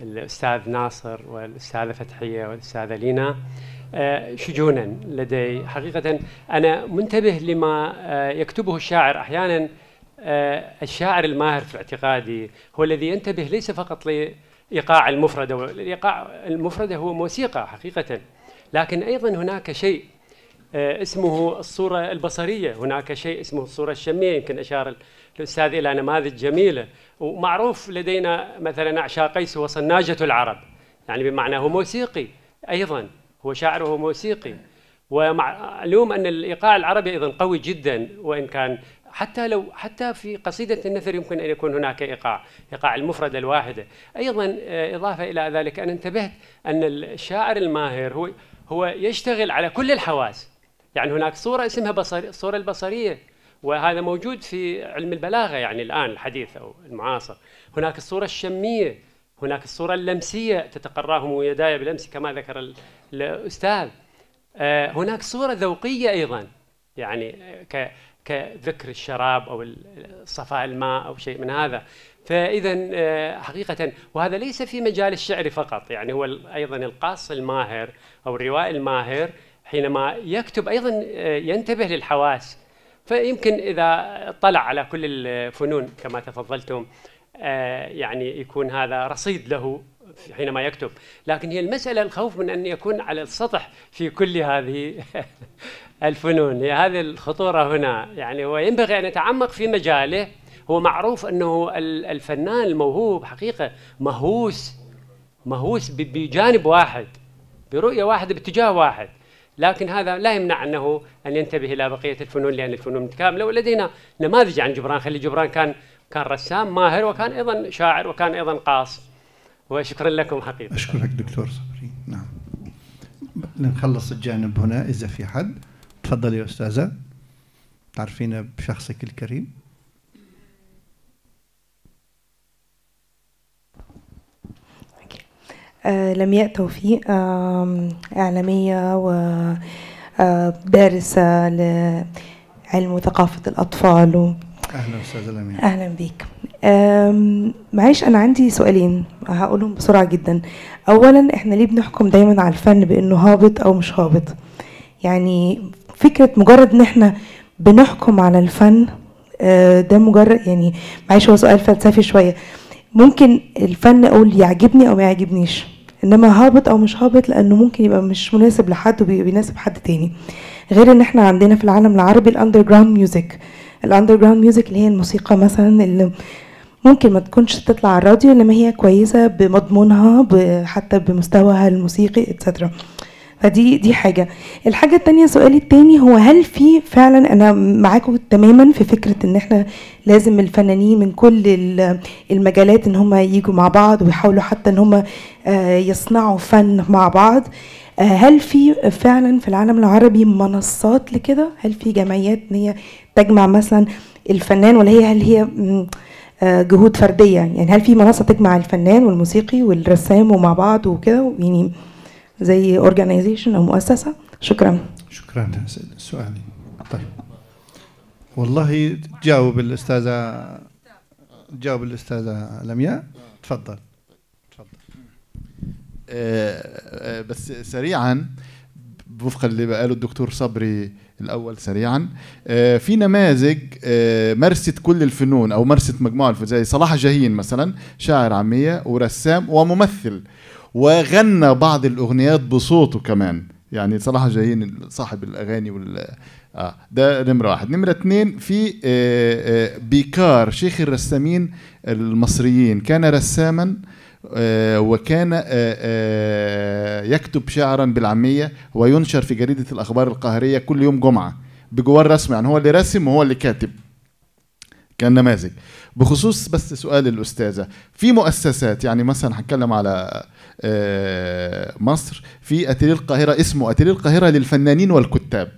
الأستاذ ناصر والأستاذة فتحية والأستاذة لينا آه، شجونا لدي حقيقة أنا منتبه لما آه، يكتبه الشاعر أحيانا آه، الشاعر الماهر في اعتقادي هو الذي ينتبه ليس فقط لإيقاع المفردة الإيقاع المفردة هو موسيقى حقيقة لكن أيضا هناك شيء اسمه الصورة البصرية هناك شيء اسمه الصورة الشمية يمكن أشار الاستاذ الى نماذج جميله ومعروف لدينا مثلا قيس هو صناجه العرب يعني بمعنى هو موسيقي ايضا هو شاعره موسيقي ومعلوم ان الايقاع العربي ايضا قوي جدا وان كان حتى لو حتى في قصيده النثر يمكن ان يكون هناك ايقاع، ايقاع المفرده الواحده، ايضا آه، اضافه الى ذلك انا انتبهت ان الشاعر الماهر هو هو يشتغل على كل الحواس، يعني هناك صوره اسمها بصري الصوره البصريه وهذا موجود في علم البلاغه يعني الان الحديث او المعاصر هناك الصوره الشميه هناك الصوره اللمسيه تتقراهم يداي بلمس كما ذكر الاستاذ آه، هناك صوره ذوقيه ايضا يعني كذكر الشراب او صفاء الماء او شيء من هذا فاذا آه، حقيقه وهذا ليس في مجال الشعر فقط يعني هو ايضا القاص الماهر او الروائي الماهر حينما يكتب ايضا آه، ينتبه للحواس فيمكن اذا طلع على كل الفنون كما تفضلتم آه، يعني يكون هذا رصيد له حينما يكتب لكن هي المسألة الخوف من أن يكون على السطح في كل هذه (laughs) الفنون هي هذه الخطورة هنا يعني هو ينبغي أن يتعمق في مجاله هو معروف أنه الفنان الموهوب حقيقة مهووس مهووس بجانب واحد برؤية واحدة باتجاه واحد لكن هذا لا يمنع أنه أن ينتبه إلى بقية الفنون لأن الفنون متكاملة ولدينا نماذج عن جبران خلي جبران كان كان رسام ماهر وكان أيضا شاعر وكان أيضا قاص وشكرا لكم حقيقة أشكرك دكتور صبري نعم نخلص الجانب هنا إذا في حد تفضلي يا أستاذة تعرفين بشخصك الكريم آه، لمياء توفيق إعلامية ودارسة آه، لعلم وثقافة الأطفال و... أهلا أستاذة لمياء أهلا بيك معلش أنا عندي سؤالين هقولهم بسرعة جدا أولا إحنا ليه بنحكم دايما على الفن بأنه هابط أو مش هابط يعني فكرة مجرد إن إحنا بنحكم على الفن آه، ده مجرد يعني معلش هو سؤال فلسفي شوية ممكن الفن اقول يعجبني او ما يعجبنيش انما هابط او مش هابط لانه ممكن يبقى مش مناسب لحد وبيناسب حد تاني غير ان احنا عندنا في العالم العربي الاندر جراوند ميوزك الاندر جراوند ميوزك اللي هي الموسيقى مثلا اللي ممكن ما تكونش تطلع على الراديو انما هي كويسه بمضمونها حتى بمستواها الموسيقي اتسترا فدي دي حاجة الحاجة التانية سؤالي التاني هو هل في فعلا أنا معاكم تماما في فكرة إن إحنا لازم الفنانين من كل المجالات إن هم يجوا مع بعض ويحاولوا حتى إن هم آه، يصنعوا فن مع بعض آه، هل في فعلا في العالم العربي منصات لكده هل في جمعيات إن هي تجمع مثلا الفنان ولا هي هل هي آه، جهود فردية يعني هل في منصة تجمع الفنان والموسيقي والرسام ومع بعض وكده يعني زي اورجانيزيشن او مؤسسه شكرا شكرا سؤالي طيب والله تجاوب الاستاذه تجاوب الاستاذه لمياء تفضل تفضل بس سريعا وفقا اللي قاله الدكتور صبري الاول سريعا في نماذج مرست كل الفنون او مرست مجموعه الفنون زي صلاح جاهين مثلا شاعر عاميه ورسام وممثل وغنى بعض الأغنيات بصوته كمان يعني صراحة جايين صاحب الأغاني وال آه ده نمرة واحد نمرة اتنين في آه، آه، بيكار شيخ الرسامين المصريين كان رساما آه، وكان يكتب شعرا بالعامية وينشر في جريدة الأخبار القاهرية كل يوم جمعة بجوار رسمه يعني هو اللي راسم وهو اللي كاتب كان نماذج بخصوص بس سؤال الاستاذه في مؤسسات يعني مثلا هنتكلم على آه، مصر في اتيليه القاهره اسمه اتيليه القاهره للفنانين والكتاب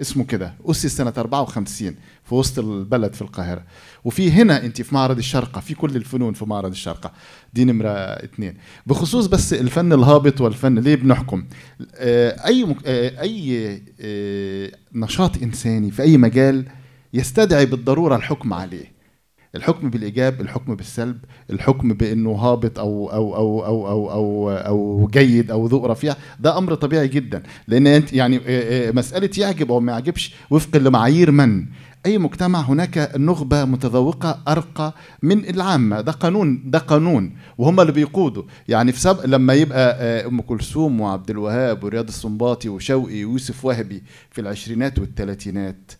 اسمه كده اسس سنه 54 في وسط البلد في القاهره وفي هنا انت في معرض الشرقه في كل الفنون في معرض الشرقه دي نمره اثنين بخصوص بس الفن الهابط والفن ليه بنحكم آه، اي آه، اي نشاط انساني في اي مجال يستدعي بالضروره الحكم عليه الحكم بالايجاب الحكم بالسلب الحكم بانه هابط او او او او او او, أو جيد او ذو رفيع ده امر طبيعي جدا لان انت يعني مساله يعجب او ما يعجبش وفق لمعايير من اي مجتمع هناك نخبه متذوقه ارقى من العامه ده قانون ده قانون وهم اللي بيقودوا يعني في سبق لما يبقى ام كلثوم وعبد الوهاب ورياض السنباطي وشوقي ويوسف وهبي في العشرينات والثلاثينات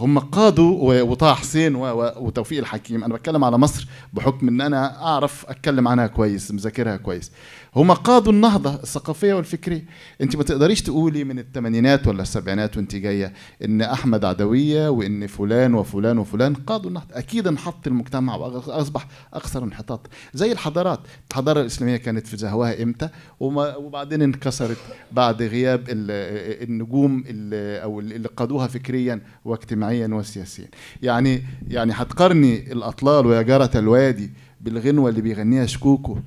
هم قادوا وطه حسين وتوفيق الحكيم انا بتكلم على مصر بحكم ان انا اعرف اتكلم عنها كويس مذاكرها كويس هم قادوا النهضه الثقافيه والفكريه انت ما تقدريش تقولي من الثمانينات ولا السبعينات وانت جايه ان احمد عدويه وان فلان وفلان وفلان قادوا النهضه اكيد انحط المجتمع واصبح اكثر انحطاط زي الحضارات الحضاره الاسلاميه كانت في زهواها امتى وبعدين انكسرت بعد غياب النجوم اللي او اللي قادوها فكريا واجتماعيا اجتماعيا وسياسيا يعني يعني هتقارني الاطلال ويا جاره الوادي بالغنوه اللي بيغنيها شكوكو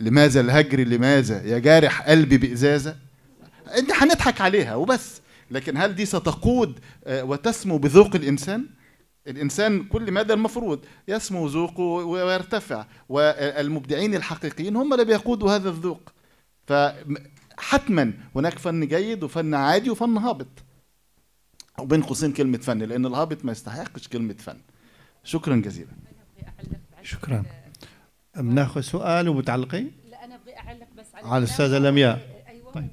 لماذا الهجر لماذا يا جارح قلبي بإزازة انت هنضحك عليها وبس لكن هل دي ستقود آه، وتسمو بذوق الإنسان الإنسان كل ماذا المفروض يسمو ذوقه ويرتفع والمبدعين الحقيقيين هم اللي بيقودوا هذا الذوق فحتما هناك فن جيد وفن عادي وفن هابط وبين قوسين كلمه فن لان الهابط ما يستحقش كلمه فن شكرا جزيلا شكرا بناخذ سؤال ومتعلقي لا انا بدي اعلق بس على, على الاستاذه لمياء ايوه طيب.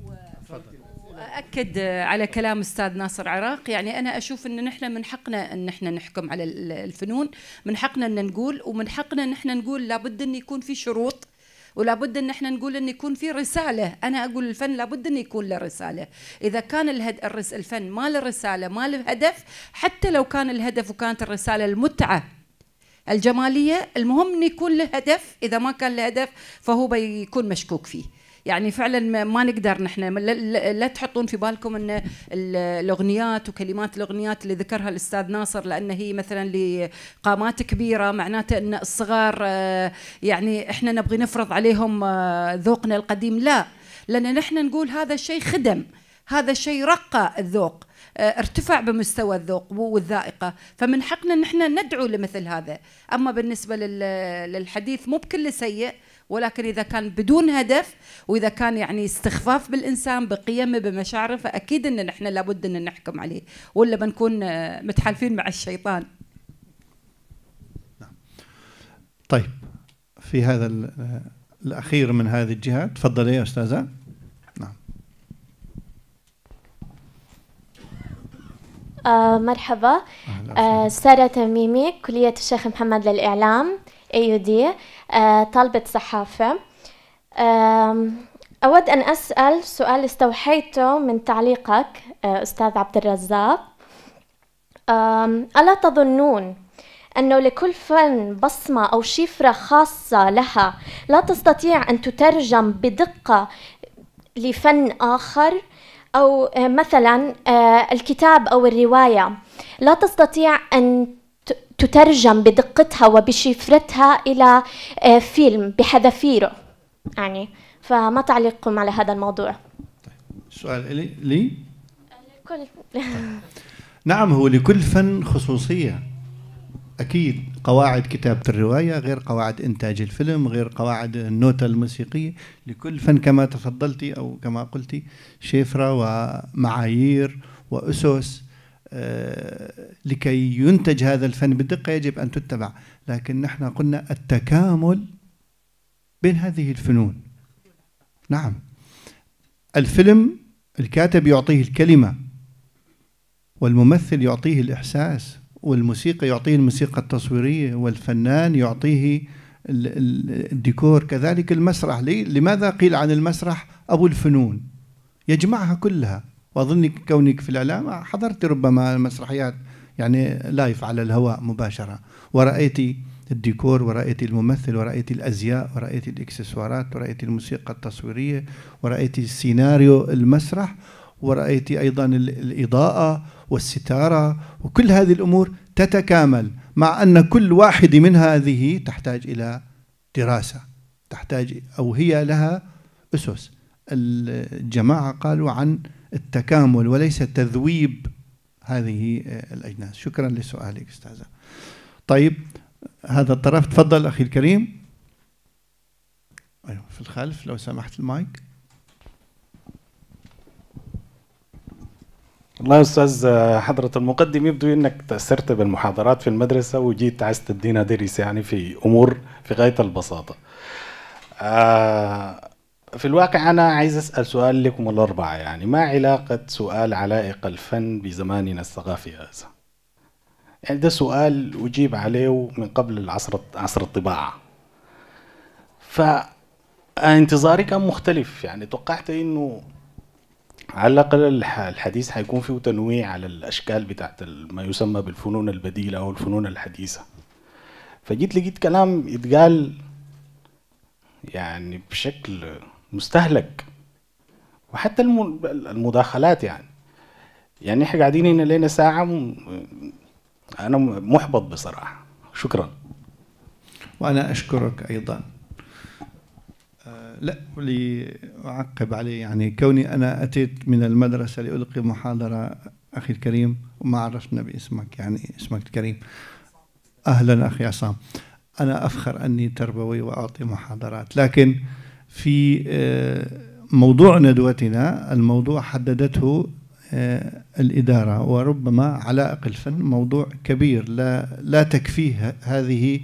أكد على كلام أستاذ ناصر عراق يعني أنا أشوف أن نحن من حقنا أن نحن نحكم على الفنون من حقنا أن نقول ومن حقنا أن نحن نقول لابد أن يكون في شروط ولابد ان احنا نقول ان يكون في رساله انا اقول الفن لابد ان يكون له رساله اذا كان الهد... الفن ما له رساله ما له هدف حتى لو كان الهدف وكانت الرساله المتعه الجماليه المهم ان يكون له هدف اذا ما كان له هدف فهو بيكون مشكوك فيه يعني فعلا ما نقدر نحن لا تحطون في بالكم ان الاغنيات وكلمات الاغنيات اللي ذكرها الاستاذ ناصر لان هي مثلا لقامات كبيره معناته ان الصغار آه، يعني احنا نبغي نفرض عليهم آه، ذوقنا القديم لا لان نحن نقول هذا الشيء خدم هذا الشيء رقى الذوق آه، ارتفع بمستوى الذوق والذائقه فمن حقنا ان احنا ندعو لمثل هذا اما بالنسبه للحديث مو بكل سيء ولكن اذا كان بدون هدف واذا كان يعني استخفاف بالانسان بقيمه بمشاعره فاكيد ان نحن لابد ان نحكم عليه ولا بنكون آه، متحالفين مع الشيطان نعم. طيب في هذا آه، الاخير من هذه الجهه تفضلي يا استاذه نعم آه مرحبا آه سارة تميمي كلية الشيخ محمد للإعلام اي آه، طالبة صحافة أود أن أسأل سؤال استوحيته من تعليقك آه، أستاذ عبد الرزاق ألا تظنون أنه لكل فن بصمة أو شفرة خاصة لها لا تستطيع أن تترجم بدقة لفن آخر أو آه، مثلا الكتاب أو الرواية لا تستطيع أن تترجم بدقتها وبشفرتها إلى آه، فيلم بحذافيره يعني فما تعليقكم على هذا الموضوع؟ سؤال لي؟ لي؟ لكل طيب. نعم هو لكل فن خصوصية أكيد قواعد كتابة الرواية غير قواعد إنتاج الفيلم غير قواعد النوتة الموسيقية لكل فن كما تفضلتي أو كما قلتي شفرة ومعايير وأسس آه، لكي ينتج هذا الفن بدقة يجب أن تتبع لكن نحن قلنا التكامل بين هذه الفنون نعم الفيلم الكاتب يعطيه الكلمة والممثل يعطيه الإحساس والموسيقى يعطيه الموسيقى التصويرية والفنان يعطيه الديكور كذلك المسرح لماذا قيل عن المسرح أبو الفنون يجمعها كلها واظن كونك في الاعلام حضرت ربما المسرحيات يعني لايف على الهواء مباشره ورايت الديكور ورأيت الممثل ورأيت الأزياء ورأيت الإكسسوارات ورأيت الموسيقى التصويرية ورأيت السيناريو المسرح ورأيت أيضا الإضاءة والستارة وكل هذه الأمور تتكامل مع أن كل واحد من هذه تحتاج إلى دراسة تحتاج أو هي لها أسس الجماعة قالوا عن التكامل وليس تذويب هذه آه، الأجناس شكرا لسؤالك أستاذة طيب هذا الطرف تفضل أخي الكريم أيوه في الخلف لو سمحت المايك والله يا استاذ آه، حضرة المقدم يبدو انك تاثرت بالمحاضرات في المدرسه وجيت عايز تدينا درس يعني في امور في غايه البساطه. آه في الواقع أنا عايز أسأل سؤال لكم الأربعة يعني ما علاقة سؤال علائق الفن بزماننا الثقافي هذا؟ يعني ده سؤال أجيب عليه من قبل العصر عصر الطباعة فانتظاري كان مختلف يعني توقعت إنه على الأقل الحديث حيكون فيه تنويع على الأشكال بتاعت ما يسمى بالفنون البديلة أو الفنون الحديثة فجيت لقيت كلام يتقال يعني بشكل مستهلك وحتى المداخلات يعني يعني احنا قاعدين هنا لنا ساعه م... انا محبط بصراحه شكرا وانا اشكرك ايضا آه، لا لأعقب عليه يعني كوني أنا أتيت من المدرسة لألقي محاضرة أخي الكريم وما عرفنا باسمك يعني اسمك الكريم أهلا أخي عصام أنا أفخر أني تربوي وأعطي محاضرات لكن في آه، موضوع ندوتنا الموضوع حددته آه، الإدارة وربما علائق الفن موضوع كبير لا, لا تكفيه هذه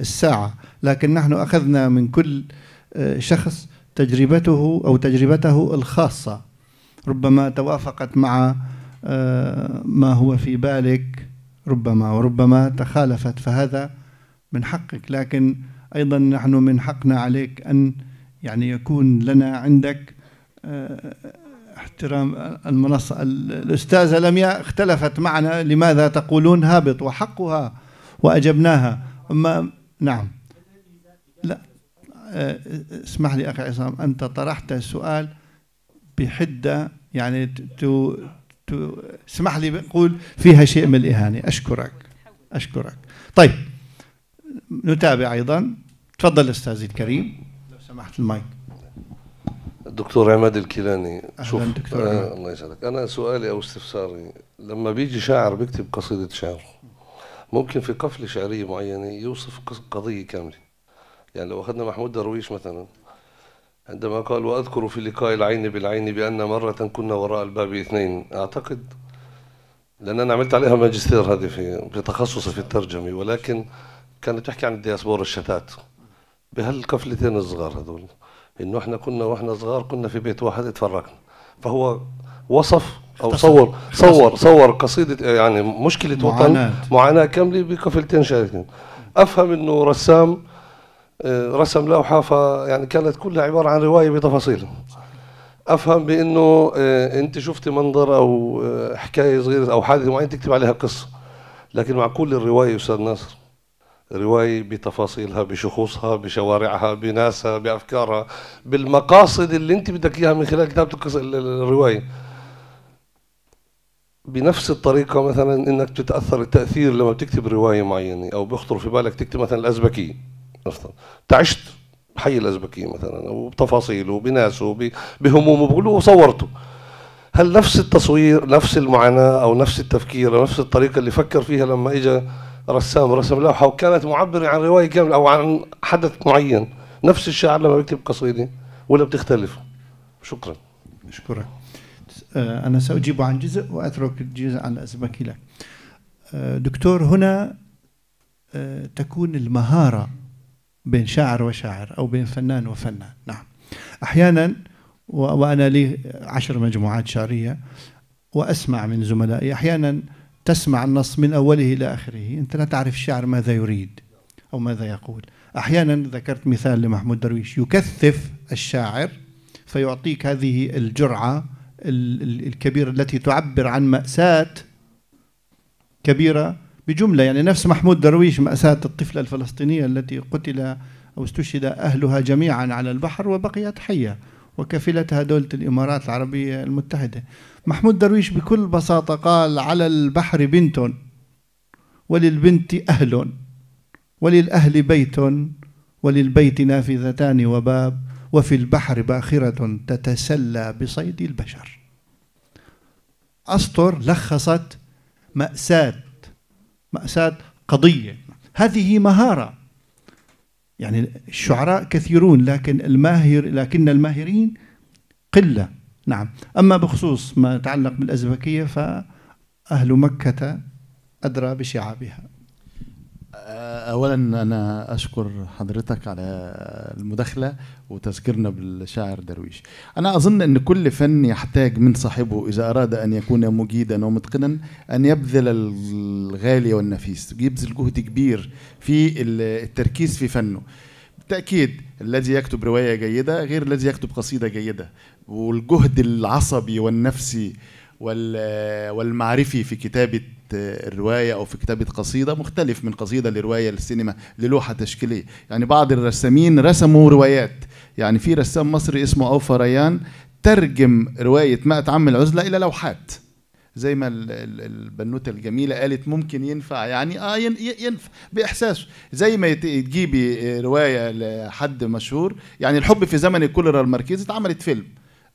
الساعة لكن نحن أخذنا من كل آه، شخص تجربته أو تجربته الخاصة ربما توافقت مع ما هو في بالك ربما وربما تخالفت فهذا من حقك لكن أيضا نحن من حقنا عليك أن يعني يكون لنا عندك آه، احترام المنصة الأستاذة لمياء اختلفت معنا لماذا تقولون هابط وحقها وأجبناها أما نعم لا آه، اسمح لي أخي عصام أنت طرحت السؤال بحدة يعني تو تو اسمح لي بقول فيها شيء من الإهانة أشكرك أشكرك طيب نتابع أيضا تفضل أستاذي الكريم سمحت المايك الدكتور عماد الكيلاني شوف دكتور آه الله يسعدك انا سؤالي او استفساري لما بيجي شاعر بيكتب قصيده شعر ممكن في قفله شعريه معينه يوصف قضيه كامله يعني لو اخذنا محمود درويش مثلا عندما قال واذكر في لقاء العين بالعين بان مره كنا وراء الباب اثنين اعتقد لان انا عملت عليها ماجستير هذه في في تخصصي في الترجمه ولكن كانت تحكي عن الدياسبورا الشتات بهالقفلتين الصغار هذول انه احنا كنا واحنا صغار كنا في بيت واحد اتفرقنا فهو وصف او صور صور صور قصيده يعني مشكله معاناة. وطن معاناه كامله بقفلتين شاركين افهم انه رسام آه، رسم لوحه فيعني كانت كلها عباره عن روايه بتفاصيلها افهم بانه آه، انت شفتي منظر او آه، حكايه صغيره او حادثه معين تكتب عليها قصه لكن معقول الروايه يا استاذ ناصر رواية بتفاصيلها بشخوصها بشوارعها بناسها بأفكارها بالمقاصد اللي أنت بدك إياها من خلال كتابتك الرواية بنفس الطريقة مثلا إنك تتأثر التأثير لما بتكتب رواية معينة أو بيخطر في بالك تكتب مثلا الأزبكية مثلا تعشت حي الأزبكية مثلا وبتفاصيله وبناسه بهمومه بكله وصورته هل نفس التصوير نفس المعاناة أو نفس التفكير أو نفس الطريقة اللي فكر فيها لما اجى رسام رسم لوحة وكانت معبرة عن رواية كاملة أو عن حدث معين نفس الشاعر لما بيكتب قصيدة ولا بتختلف شكرا شكرا آه، أنا سأجيب عن جزء وأترك الجزء عن أسبك لك آه، دكتور هنا آه، تكون المهارة بين شاعر وشاعر أو بين فنان وفنان نعم أحيانا وأنا لي عشر مجموعات شعرية وأسمع من زملائي أحيانا تسمع النص من أوله إلى آخره أنت لا تعرف الشعر ماذا يريد أو ماذا يقول أحيانا ذكرت مثال لمحمود درويش يكثف الشاعر فيعطيك هذه الجرعة الكبيرة التي تعبر عن مأساة كبيرة بجملة يعني نفس محمود درويش مأساة الطفلة الفلسطينية التي قتل أو استشهد أهلها جميعا على البحر وبقيت حية وكفلتها دولة الإمارات العربية المتحدة محمود درويش بكل بساطة قال على البحر بنت وللبنت أهل وللأهل بيت وللبيت نافذتان وباب وفي البحر باخرة تتسلى بصيد البشر أسطر لخصت مأساة مأساة قضية هذه مهارة يعني الشعراء كثيرون لكن الماهر لكن الماهرين قلة نعم أما بخصوص ما يتعلق بالأزبكية فأهل مكة أدرى بشعابها اولا انا اشكر حضرتك على المداخله وتذكيرنا بالشاعر درويش انا اظن ان كل فن يحتاج من صاحبه اذا اراد ان يكون مجيدا ومتقنا ان يبذل الغالي والنفيس يبذل جهد كبير في التركيز في فنه بالتاكيد الذي يكتب روايه جيده غير الذي يكتب قصيده جيده والجهد العصبي والنفسي والمعرفي في كتابة الرواية أو في كتابة قصيدة مختلف من قصيدة لرواية للسينما للوحة تشكيلية يعني بعض الرسامين رسموا روايات يعني في رسام مصري اسمه أوفا ريان ترجم رواية مائة عم العزلة إلى لوحات زي ما البنوتة الجميلة قالت ممكن ينفع يعني اه ينفع بإحساسه زي ما تجيبي رواية لحد مشهور يعني الحب في زمن الكوليرا المركزي اتعملت فيلم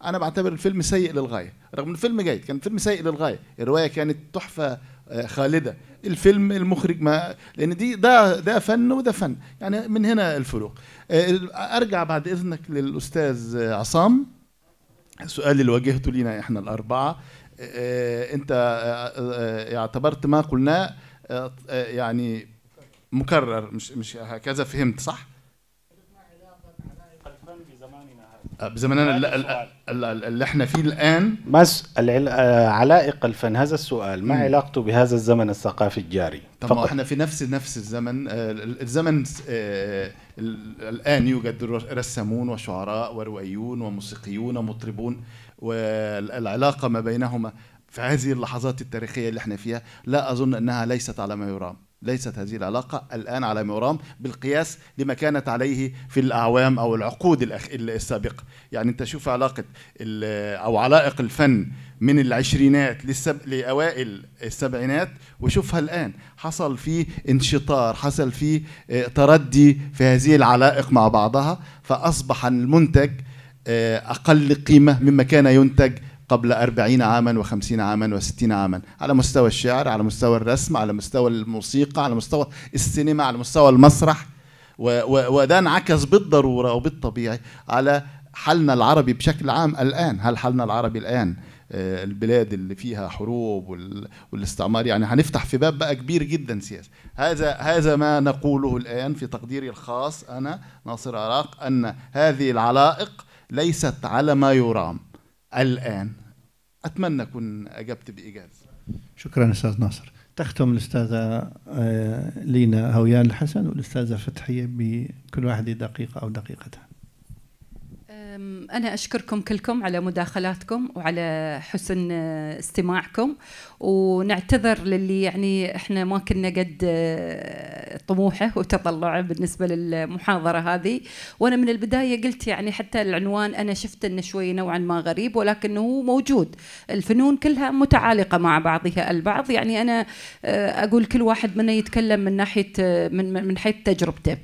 انا بعتبر الفيلم سيء للغايه رغم ان الفيلم جيد كان فيلم سيء للغايه الروايه كانت تحفه آه، خالده الفيلم المخرج ما لان دي ده ده فن وده فن يعني من هنا الفروق آه، ارجع بعد اذنك للاستاذ عصام السؤال اللي واجهته لينا احنا الاربعه آه، انت اعتبرت ما قلناه يعني مكرر مش مش هكذا فهمت صح؟ بزمننا اللي احنا فيه الان بس آه، علائق الفن هذا السؤال ما علاقته بهذا الزمن الثقافي الجاري طب فقط. احنا في نفس نفس الزمن آه، الزمن آه، الان يوجد رسامون وشعراء وروائيون وموسيقيون ومطربون والعلاقه ما بينهما في هذه اللحظات التاريخيه اللي احنا فيها لا اظن انها ليست على ما يرام ليست هذه العلاقة الآن على مرام بالقياس لما كانت عليه في الأعوام أو العقود السابقة يعني أنت شوف علاقة أو علائق الفن من العشرينات للسب... لأوائل السبعينات وشوفها الآن حصل فيه انشطار حصل فيه آه، تردي في هذه العلائق مع بعضها فأصبح المنتج آه، أقل قيمة مما كان ينتج قبل أربعين عاما وخمسين عاما وستين عاما على مستوى الشعر على مستوى الرسم على مستوى الموسيقى على مستوى السينما على مستوى المسرح وده انعكس بالضرورة أو بالطبيعي على حالنا العربي بشكل عام الآن هل حالنا العربي الآن آه، البلاد اللي فيها حروب والاستعمار يعني هنفتح في باب بقى كبير جدا سياسي هذا هذا ما نقوله الان في تقديري الخاص انا ناصر عراق ان هذه العلائق ليست على ما يرام الآن أتمنى أكون أجبت بإيجاز شكرا أستاذ ناصر تختم الأستاذة آه، لينا هويان الحسن والأستاذة فتحية بكل واحدة دقيقة أو دقيقتين أنا أشكركم كلكم على مداخلاتكم وعلى حسن آه، استماعكم ونعتذر للي يعني إحنا ما كنا قد آه، طموحه وتطلعه بالنسبة للمحاضرة هذه وأنا من البداية قلت يعني حتى العنوان أنا شفت أنه شوي نوعا ما غريب ولكن هو موجود الفنون كلها متعالقة مع بعضها البعض يعني أنا آه، أقول كل واحد منا يتكلم من ناحية من من حيث تجربته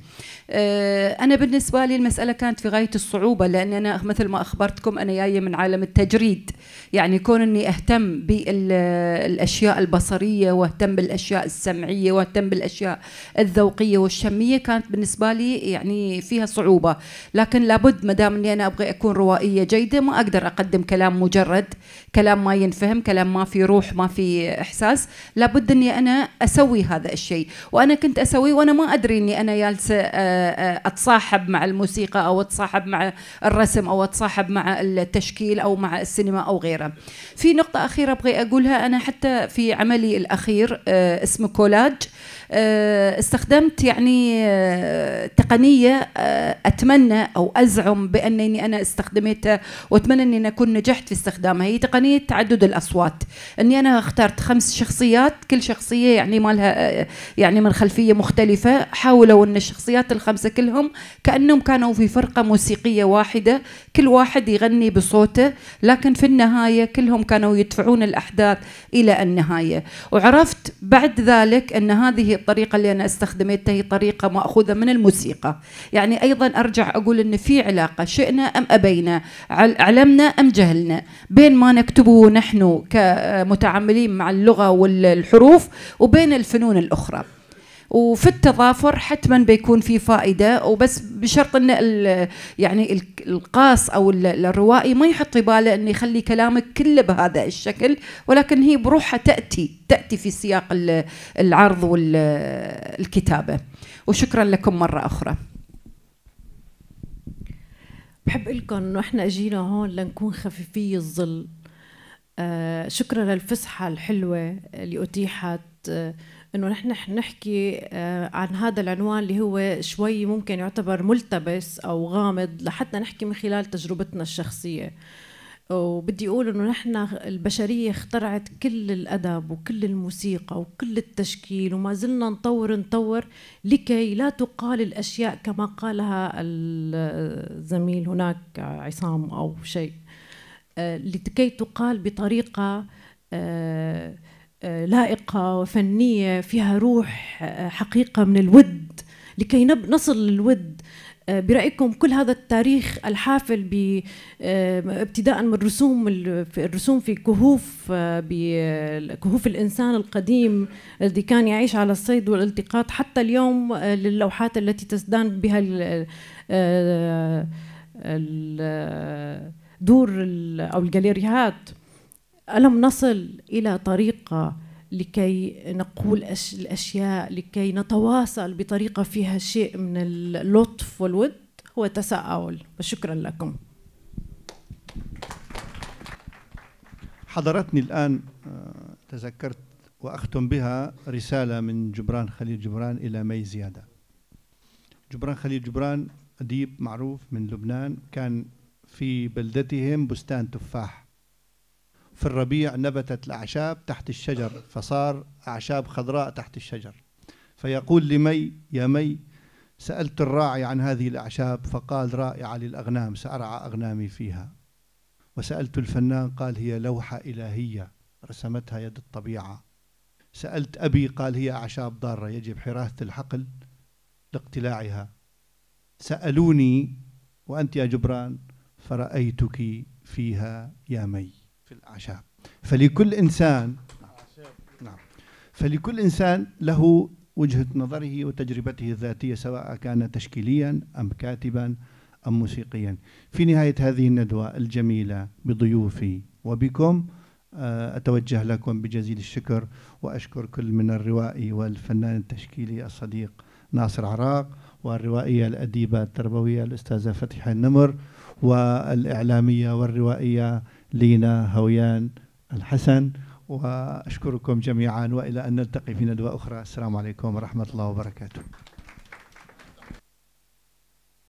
آه، انا بالنسبه لي المساله كانت في غايه الصعوبه لان انا مثل ما اخبرتكم انا جايه من عالم التجريد يعني كون اني اهتم بالاشياء البصريه واهتم بالاشياء السمعيه واهتم بالاشياء الذوقيه والشميه كانت بالنسبه لي يعني فيها صعوبه لكن لابد ما دام اني انا ابغى اكون روائيه جيده ما اقدر اقدم كلام مجرد كلام ما ينفهم كلام ما في روح ما في احساس لابد اني انا اسوي هذا الشيء وانا كنت اسويه وانا ما ادري اني انا جالسه آه، آه، اتصاحب مع الموسيقى او اتصاحب مع الرسم او اتصاحب مع التشكيل او مع السينما او غيره في نقطه اخيره ابغي اقولها انا حتى في عملي الاخير آه، اسمه كولاج آه، استخدمت يعني تقنيه اتمنى او ازعم بانني انا استخدمتها واتمنى اني اكون نجحت في استخدامها هي تقنيه تعدد الاصوات اني انا اخترت خمس شخصيات كل شخصيه يعني مالها يعني من خلفيه مختلفه حاولوا ان الشخصيات الخ... الخمسة كلهم كأنهم كانوا في فرقة موسيقية واحدة كل واحد يغني بصوته لكن في النهاية كلهم كانوا يدفعون الأحداث إلى النهاية وعرفت بعد ذلك أن هذه الطريقة اللي أنا استخدمتها هي طريقة مأخوذة من الموسيقى يعني أيضا أرجع أقول أن في علاقة شئنا أم أبينا علمنا أم جهلنا بين ما نكتبه نحن كمتعاملين مع اللغة والحروف وبين الفنون الأخرى وفي التظافر حتما بيكون في فائده وبس بشرط ان يعني القاص او الروائي ما يحط باله انه يخلي كلامك كله بهذا الشكل ولكن هي بروحها تاتي تاتي في سياق العرض والكتابه وشكرا لكم مره اخرى بحب لكم انه احنا اجينا هون لنكون خفيفي الظل آه شكرا للفسحه الحلوه اللي اتيحت آه انه نحن نحكي آه، عن هذا العنوان اللي هو شوي ممكن يعتبر ملتبس او غامض لحتى نحكي من خلال تجربتنا الشخصيه وبدي اقول انه نحن البشريه اخترعت كل الادب وكل الموسيقى وكل التشكيل وما زلنا نطور نطور لكي لا تقال الاشياء كما قالها الزميل هناك عصام او شيء آه، لكي تقال بطريقه آه، آه، لائقة وفنية فيها روح آه، حقيقة من الود لكي نصل للود آه، برأيكم كل هذا التاريخ الحافل ابتداء من رسوم الرسوم في كهوف كهوف الإنسان القديم الذي كان يعيش على الصيد والالتقاط حتى اليوم للوحات التي تزدان بها دور أو الجاليريات ألم نصل إلى طريقة لكي نقول الأشياء لكي نتواصل بطريقة فيها شيء من اللطف والود هو تساؤل وشكرا لكم حضرتني الآن آه، تذكرت وأختم بها رسالة من جبران خليل جبران إلى مي زيادة جبران خليل جبران أديب معروف من لبنان كان في بلدتهم بستان تفاح في الربيع نبتت الأعشاب تحت الشجر فصار أعشاب خضراء تحت الشجر فيقول لمي يا مي سألت الراعي عن هذه الأعشاب فقال رائعة للأغنام سأرعى أغنامي فيها وسألت الفنان قال هي لوحة إلهية رسمتها يد الطبيعة سألت أبي قال هي أعشاب ضارة يجب حراثة الحقل لاقتلاعها سألوني وأنت يا جبران فرأيتك فيها يا مي في الأعشاب فلكل إنسان نعم. نعم فلكل إنسان له وجهة نظره وتجربته الذاتية سواء كان تشكيليا أم كاتبا أم موسيقيا في نهاية هذه الندوة الجميلة بضيوفي وبكم آه، أتوجه لكم بجزيل الشكر وأشكر كل من الروائي والفنان التشكيلي الصديق ناصر عراق والروائية الأديبة التربوية الأستاذة فتحة النمر والإعلامية والروائية لينا هويان الحسن وأشكركم جميعا وإلى أن نلتقي في ندوة أخرى السلام عليكم ورحمة الله وبركاته